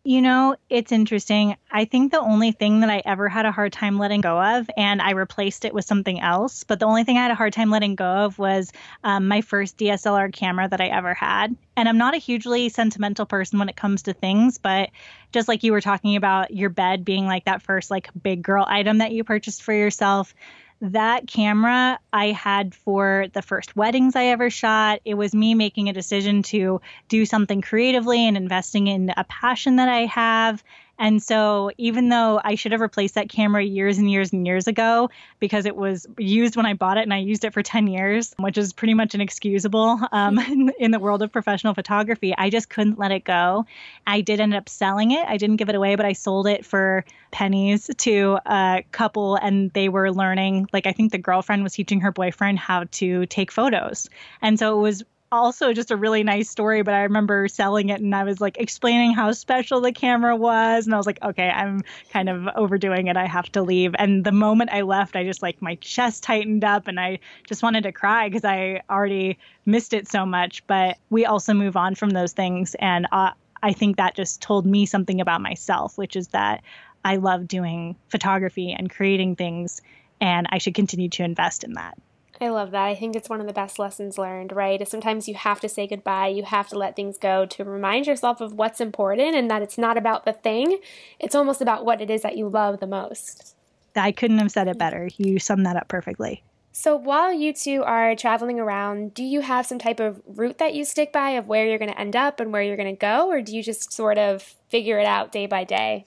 You know, it's interesting. I think the only thing that I ever had a hard time letting go of, and I replaced it with something else, but the only thing I had a hard time letting go of was um, my first DSLR camera that I ever had. And I'm not a hugely sentimental person when it comes to things, but just like you were talking about your bed being like that first, like big girl item that you purchased for yourself, that camera I had for the first weddings I ever shot. It was me making a decision to do something creatively and investing in a passion that I have and so, even though I should have replaced that camera years and years and years ago because it was used when I bought it and I used it for 10 years, which is pretty much inexcusable um, in, mm-hmm. in the world of professional photography, I just couldn't let it go. I did end up selling it. I didn't give it away, but I sold it for pennies to a couple, and they were learning. Like, I think the girlfriend was teaching her boyfriend how to take photos. And so, it was also just a really nice story, but I remember selling it and I was like explaining how special the camera was. And I was like, okay, I'm kind of overdoing it. I have to leave. And the moment I left, I just like my chest tightened up and I just wanted to cry because I already missed it so much. But we also move on from those things. And uh, I think that just told me something about myself, which is that I love doing photography and creating things. And I should continue to invest in that. I love that. I think it's one of the best lessons learned, right? Sometimes you have to say goodbye, you have to let things go to remind yourself of what's important and that it's not about the thing, it's almost about what it is that you love the most. I couldn't have said it better. You summed that up perfectly. So, while you two are traveling around, do you have some type of route that you stick by of where you're going to end up and where you're going to go, or do you just sort of figure it out day by day?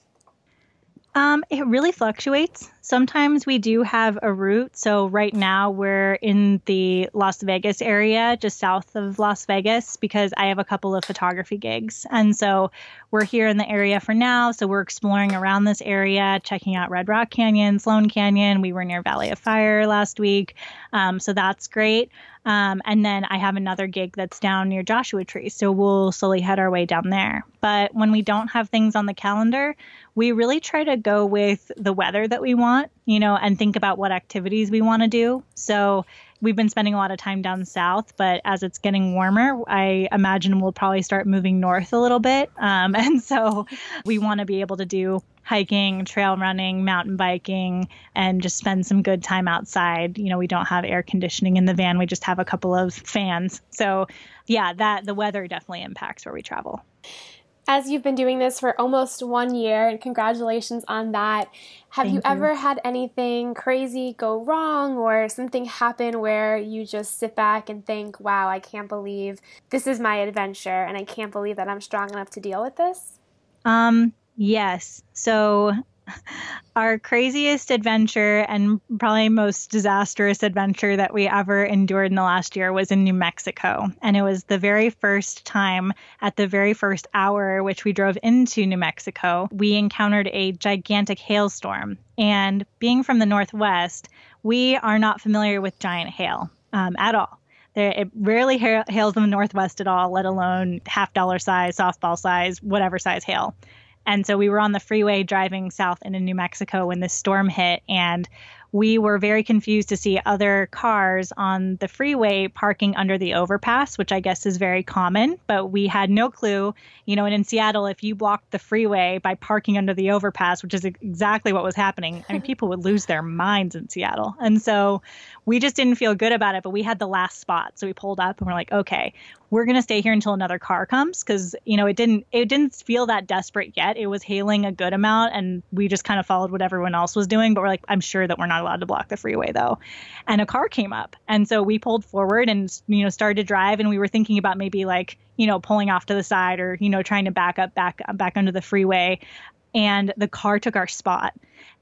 Um, it really fluctuates. Sometimes we do have a route. So right now we're in the Las Vegas area, just south of Las Vegas, because I have a couple of photography gigs. And so we're here in the area for now. So we're exploring around this area, checking out Red Rock Canyon, Sloan Canyon. We were near Valley of Fire last week. Um, so that's great. Um, and then I have another gig that's down near Joshua Tree. So we'll slowly head our way down there. But when we don't have things on the calendar, we really try to go with the weather that we want want, you know, and think about what activities we want to do. So we've been spending a lot of time down south, but as it's getting warmer, I imagine we'll probably start moving north a little bit. Um, and so we want to be able to do hiking, trail running, mountain biking, and just spend some good time outside. You know, we don't have air conditioning in the van, we just have a couple of fans. So, yeah, that the weather definitely impacts where we travel as you've been doing this for almost one year, and congratulations on that. Have Thank you, ever you. had anything crazy go wrong or something happen where you just sit back and think, wow, I can't believe this is my adventure and I can't believe that I'm strong enough to deal with this? Um, yes. So our craziest adventure and probably most disastrous adventure that we ever endured in the last year was in New Mexico. And it was the very first time at the very first hour which we drove into New Mexico, we encountered a gigantic hailstorm. And being from the Northwest, we are not familiar with giant hail um, at all. There, it rarely hails in the Northwest at all, let alone half dollar size, softball size, whatever size hail. And so we were on the freeway driving south into New Mexico when this storm hit. And we were very confused to see other cars on the freeway parking under the overpass, which I guess is very common, but we had no clue. You know, and in Seattle, if you blocked the freeway by parking under the overpass, which is exactly what was happening, I mean, people would lose their minds in Seattle. And so we just didn't feel good about it, but we had the last spot. So we pulled up and we're like, okay, we're going to stay here until another car comes because you know it didn't it didn't feel that desperate yet it was hailing a good amount and we just kind of followed what everyone else was doing but we're like i'm sure that we're not allowed to block the freeway though and a car came up and so we pulled forward and you know started to drive and we were thinking about maybe like you know pulling off to the side or you know trying to back up back back under the freeway and the car took our spot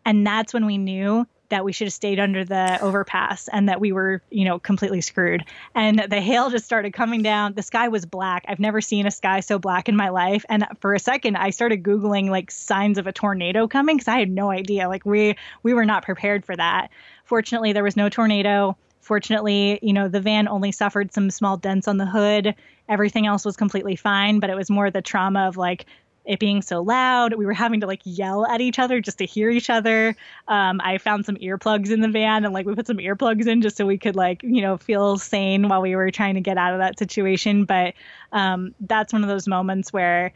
and that's when we knew that we should have stayed under the overpass and that we were, you know, completely screwed. And the hail just started coming down. The sky was black. I've never seen a sky so black in my life. And for a second, I started Googling like signs of a tornado coming because I had no idea. Like we we were not prepared for that. Fortunately, there was no tornado. Fortunately, you know, the van only suffered some small dents on the hood. Everything else was completely fine, but it was more the trauma of like it being so loud. We were having to like yell at each other just to hear each other. Um, I found some earplugs in the van and like we put some earplugs in just so we could like, you know, feel sane while we were trying to get out of that situation. But um, that's one of those moments where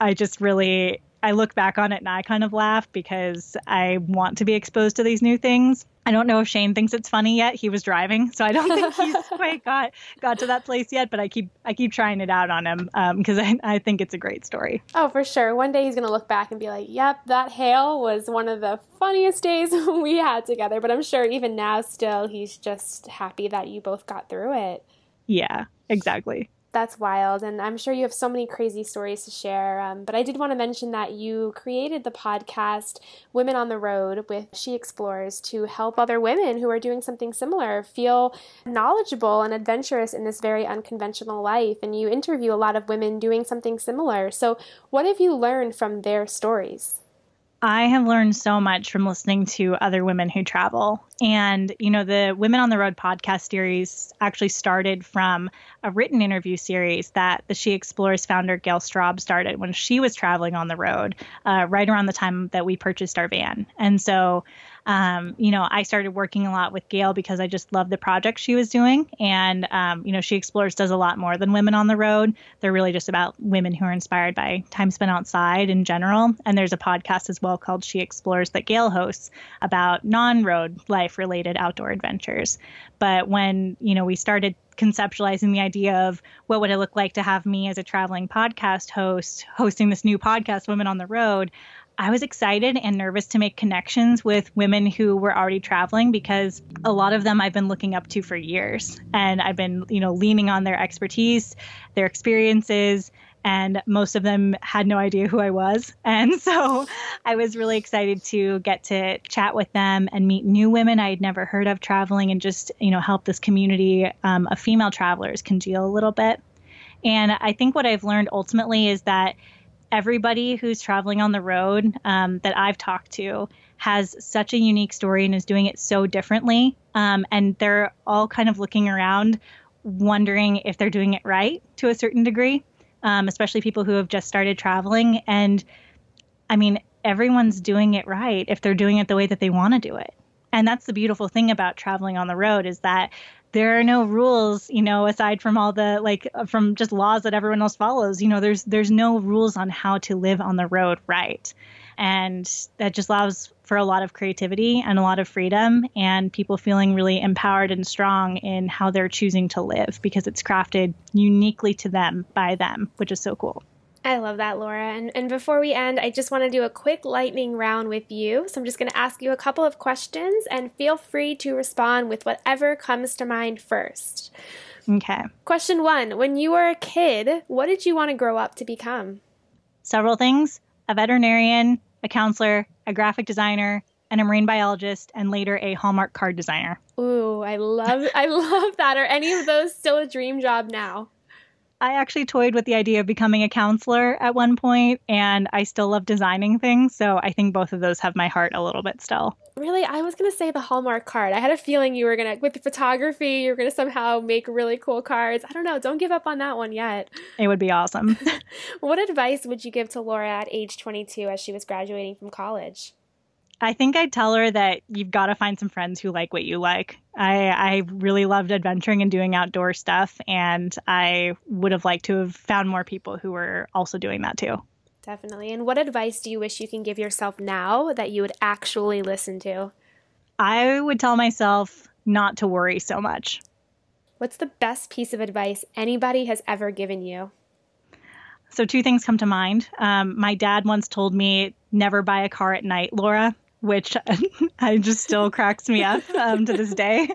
I just really I look back on it and I kind of laugh because I want to be exposed to these new things. I don't know if Shane thinks it's funny yet. He was driving, so I don't think he's quite got got to that place yet. But I keep I keep trying it out on him because um, I, I think it's a great story. Oh, for sure. One day he's gonna look back and be like, "Yep, that hail was one of the funniest days we had together." But I'm sure even now, still, he's just happy that you both got through it. Yeah, exactly. That's wild. And I'm sure you have so many crazy stories to share. Um, but I did want to mention that you created the podcast Women on the Road with She Explores to help other women who are doing something similar feel knowledgeable and adventurous in this very unconventional life. And you interview a lot of women doing something similar. So, what have you learned from their stories? I have learned so much from listening to other women who travel. And, you know, the Women on the Road podcast series actually started from a written interview series that the She Explores founder Gail Straub started when she was traveling on the road, uh, right around the time that we purchased our van. And so um, you know, I started working a lot with Gail because I just loved the project she was doing. And, um, you know, She Explores does a lot more than Women on the Road. They're really just about women who are inspired by time spent outside in general. And there's a podcast as well called She Explores that Gail hosts about non road life related outdoor adventures. But when, you know, we started conceptualizing the idea of what would it look like to have me as a traveling podcast host hosting this new podcast women on the road I was excited and nervous to make connections with women who were already traveling because a lot of them I've been looking up to for years and I've been, you know, leaning on their expertise, their experiences, and most of them had no idea who I was. And so I was really excited to get to chat with them and meet new women I had never heard of traveling and just, you know, help this community um, of female travelers congeal a little bit. And I think what I've learned ultimately is that everybody who's traveling on the road um, that I've talked to has such a unique story and is doing it so differently. Um, and they're all kind of looking around, wondering if they're doing it right to a certain degree, um, especially people who have just started traveling. And I mean, everyone's doing it right if they're doing it the way that they want to do it. And that's the beautiful thing about traveling on the road is that there are no rules, you know, aside from all the like uh, from just laws that everyone else follows. You know, there's there's no rules on how to live on the road right. And that just allows for a lot of creativity and a lot of freedom and people feeling really empowered and strong in how they're choosing to live because it's crafted uniquely to them by them, which is so cool. I love that, Laura. And, and before we end, I just want to do a quick lightning round with you. So I'm just going to ask you a couple of questions and feel free to respond with whatever comes to mind first. Okay. Question one When you were a kid, what did you want to grow up to become? Several things a veterinarian, a counselor, a graphic designer, and a marine biologist, and later a Hallmark card designer. Ooh, I love, I love that. Are any of those still a dream job now? I actually toyed with the idea of becoming a counselor at one point, and I still love designing things. So I think both of those have my heart a little bit still. Really, I was going to say the Hallmark card. I had a feeling you were going to, with the photography, you were going to somehow make really cool cards. I don't know. Don't give up on that one yet. It would be awesome. what advice would you give to Laura at age 22 as she was graduating from college? I think I'd tell her that you've got to find some friends who like what you like. I, I really loved adventuring and doing outdoor stuff, and I would have liked to have found more people who were also doing that too. Definitely. And what advice do you wish you can give yourself now that you would actually listen to? I would tell myself not to worry so much. What's the best piece of advice anybody has ever given you? So, two things come to mind. Um, my dad once told me, never buy a car at night, Laura which I just still cracks me up um, to this day,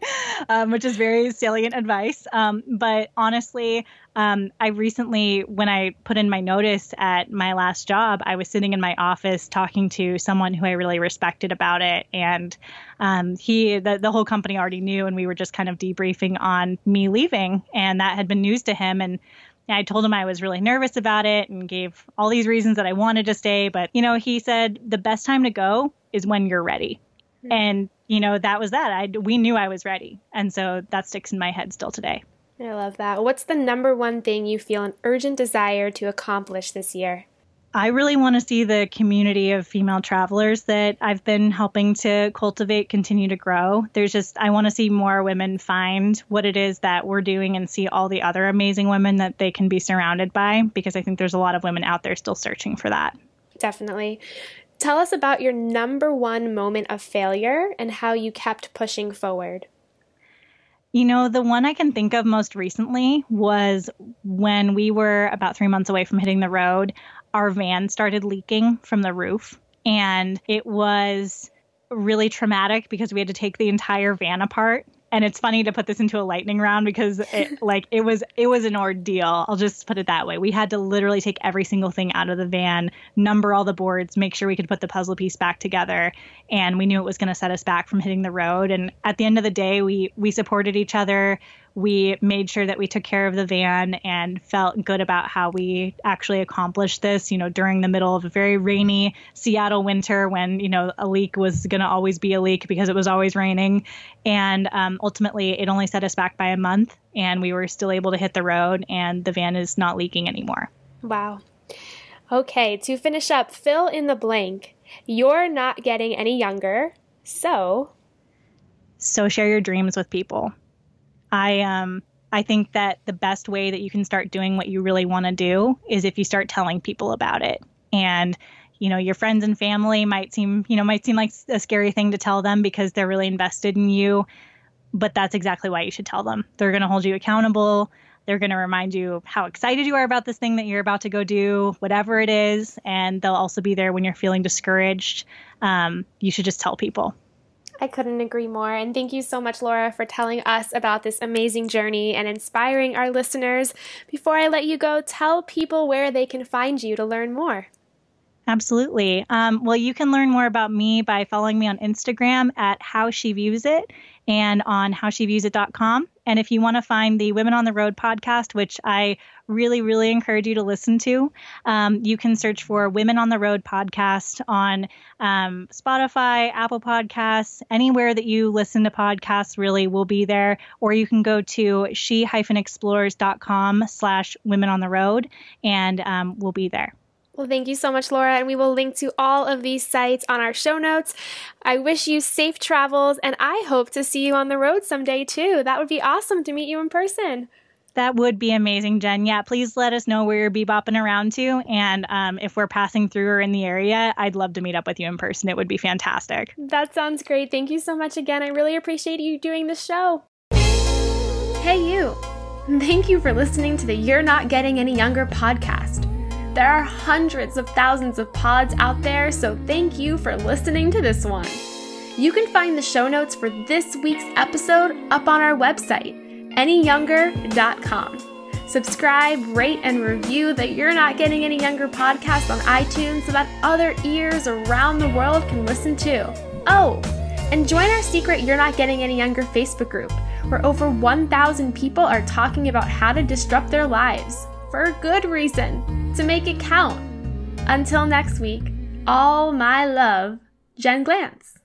um, which is very salient advice. Um, but honestly, um, I recently, when I put in my notice at my last job, I was sitting in my office talking to someone who I really respected about it, and um, he, the, the whole company already knew, and we were just kind of debriefing on me leaving, and that had been news to him, and and I told him I was really nervous about it and gave all these reasons that I wanted to stay. But, you know, he said the best time to go is when you're ready. Mm-hmm. And, you know, that was that. I, we knew I was ready. And so that sticks in my head still today. I love that. What's the number one thing you feel an urgent desire to accomplish this year? I really want to see the community of female travelers that I've been helping to cultivate continue to grow. There's just, I want to see more women find what it is that we're doing and see all the other amazing women that they can be surrounded by because I think there's a lot of women out there still searching for that. Definitely. Tell us about your number one moment of failure and how you kept pushing forward. You know, the one I can think of most recently was when we were about three months away from hitting the road our van started leaking from the roof. And it was really traumatic because we had to take the entire van apart. And it's funny to put this into a lightning round because it like it was it was an ordeal. I'll just put it that way. We had to literally take every single thing out of the van, number all the boards, make sure we could put the puzzle piece back together, and we knew it was going to set us back from hitting the road. And at the end of the day, we we supported each other we made sure that we took care of the van and felt good about how we actually accomplished this, you know, during the middle of a very rainy Seattle winter when, you know, a leak was going to always be a leak because it was always raining. And um, ultimately, it only set us back by a month and we were still able to hit the road and the van is not leaking anymore. Wow. Okay, to finish up, fill in the blank. You're not getting any younger, so. So share your dreams with people. I um I think that the best way that you can start doing what you really want to do is if you start telling people about it. And you know, your friends and family might seem, you know, might seem like a scary thing to tell them because they're really invested in you, but that's exactly why you should tell them. They're going to hold you accountable. They're going to remind you how excited you are about this thing that you're about to go do, whatever it is, and they'll also be there when you're feeling discouraged. Um, you should just tell people. I couldn't agree more. And thank you so much, Laura, for telling us about this amazing journey and inspiring our listeners. Before I let you go, tell people where they can find you to learn more. Absolutely. Um, well, you can learn more about me by following me on Instagram at How She Views It and on howsheviews.it.com. And if you want to find the Women on the Road podcast, which I really, really encourage you to listen to, um, you can search for Women on the Road podcast on um, Spotify, Apple Podcasts, anywhere that you listen to podcasts really will be there. Or you can go to she-explorers.com slash women on the road and um, we'll be there. Well, thank you so much, Laura. And we will link to all of these sites on our show notes. I wish you safe travels, and I hope to see you on the road someday, too. That would be awesome to meet you in person. That would be amazing, Jen. Yeah, please let us know where you're bebopping around to. And um, if we're passing through or in the area, I'd love to meet up with you in person. It would be fantastic. That sounds great. Thank you so much again. I really appreciate you doing this show. Hey, you. Thank you for listening to the You're Not Getting Any Younger podcast. There are hundreds of thousands of pods out there, so thank you for listening to this one. You can find the show notes for this week's episode up on our website, anyyounger.com. Subscribe, rate, and review that You're Not Getting Any Younger podcast on iTunes so that other ears around the world can listen too. Oh, and join our secret You're Not Getting Any Younger Facebook group, where over 1,000 people are talking about how to disrupt their lives for a good reason to make it count. Until next week, all my love, Jen Glantz.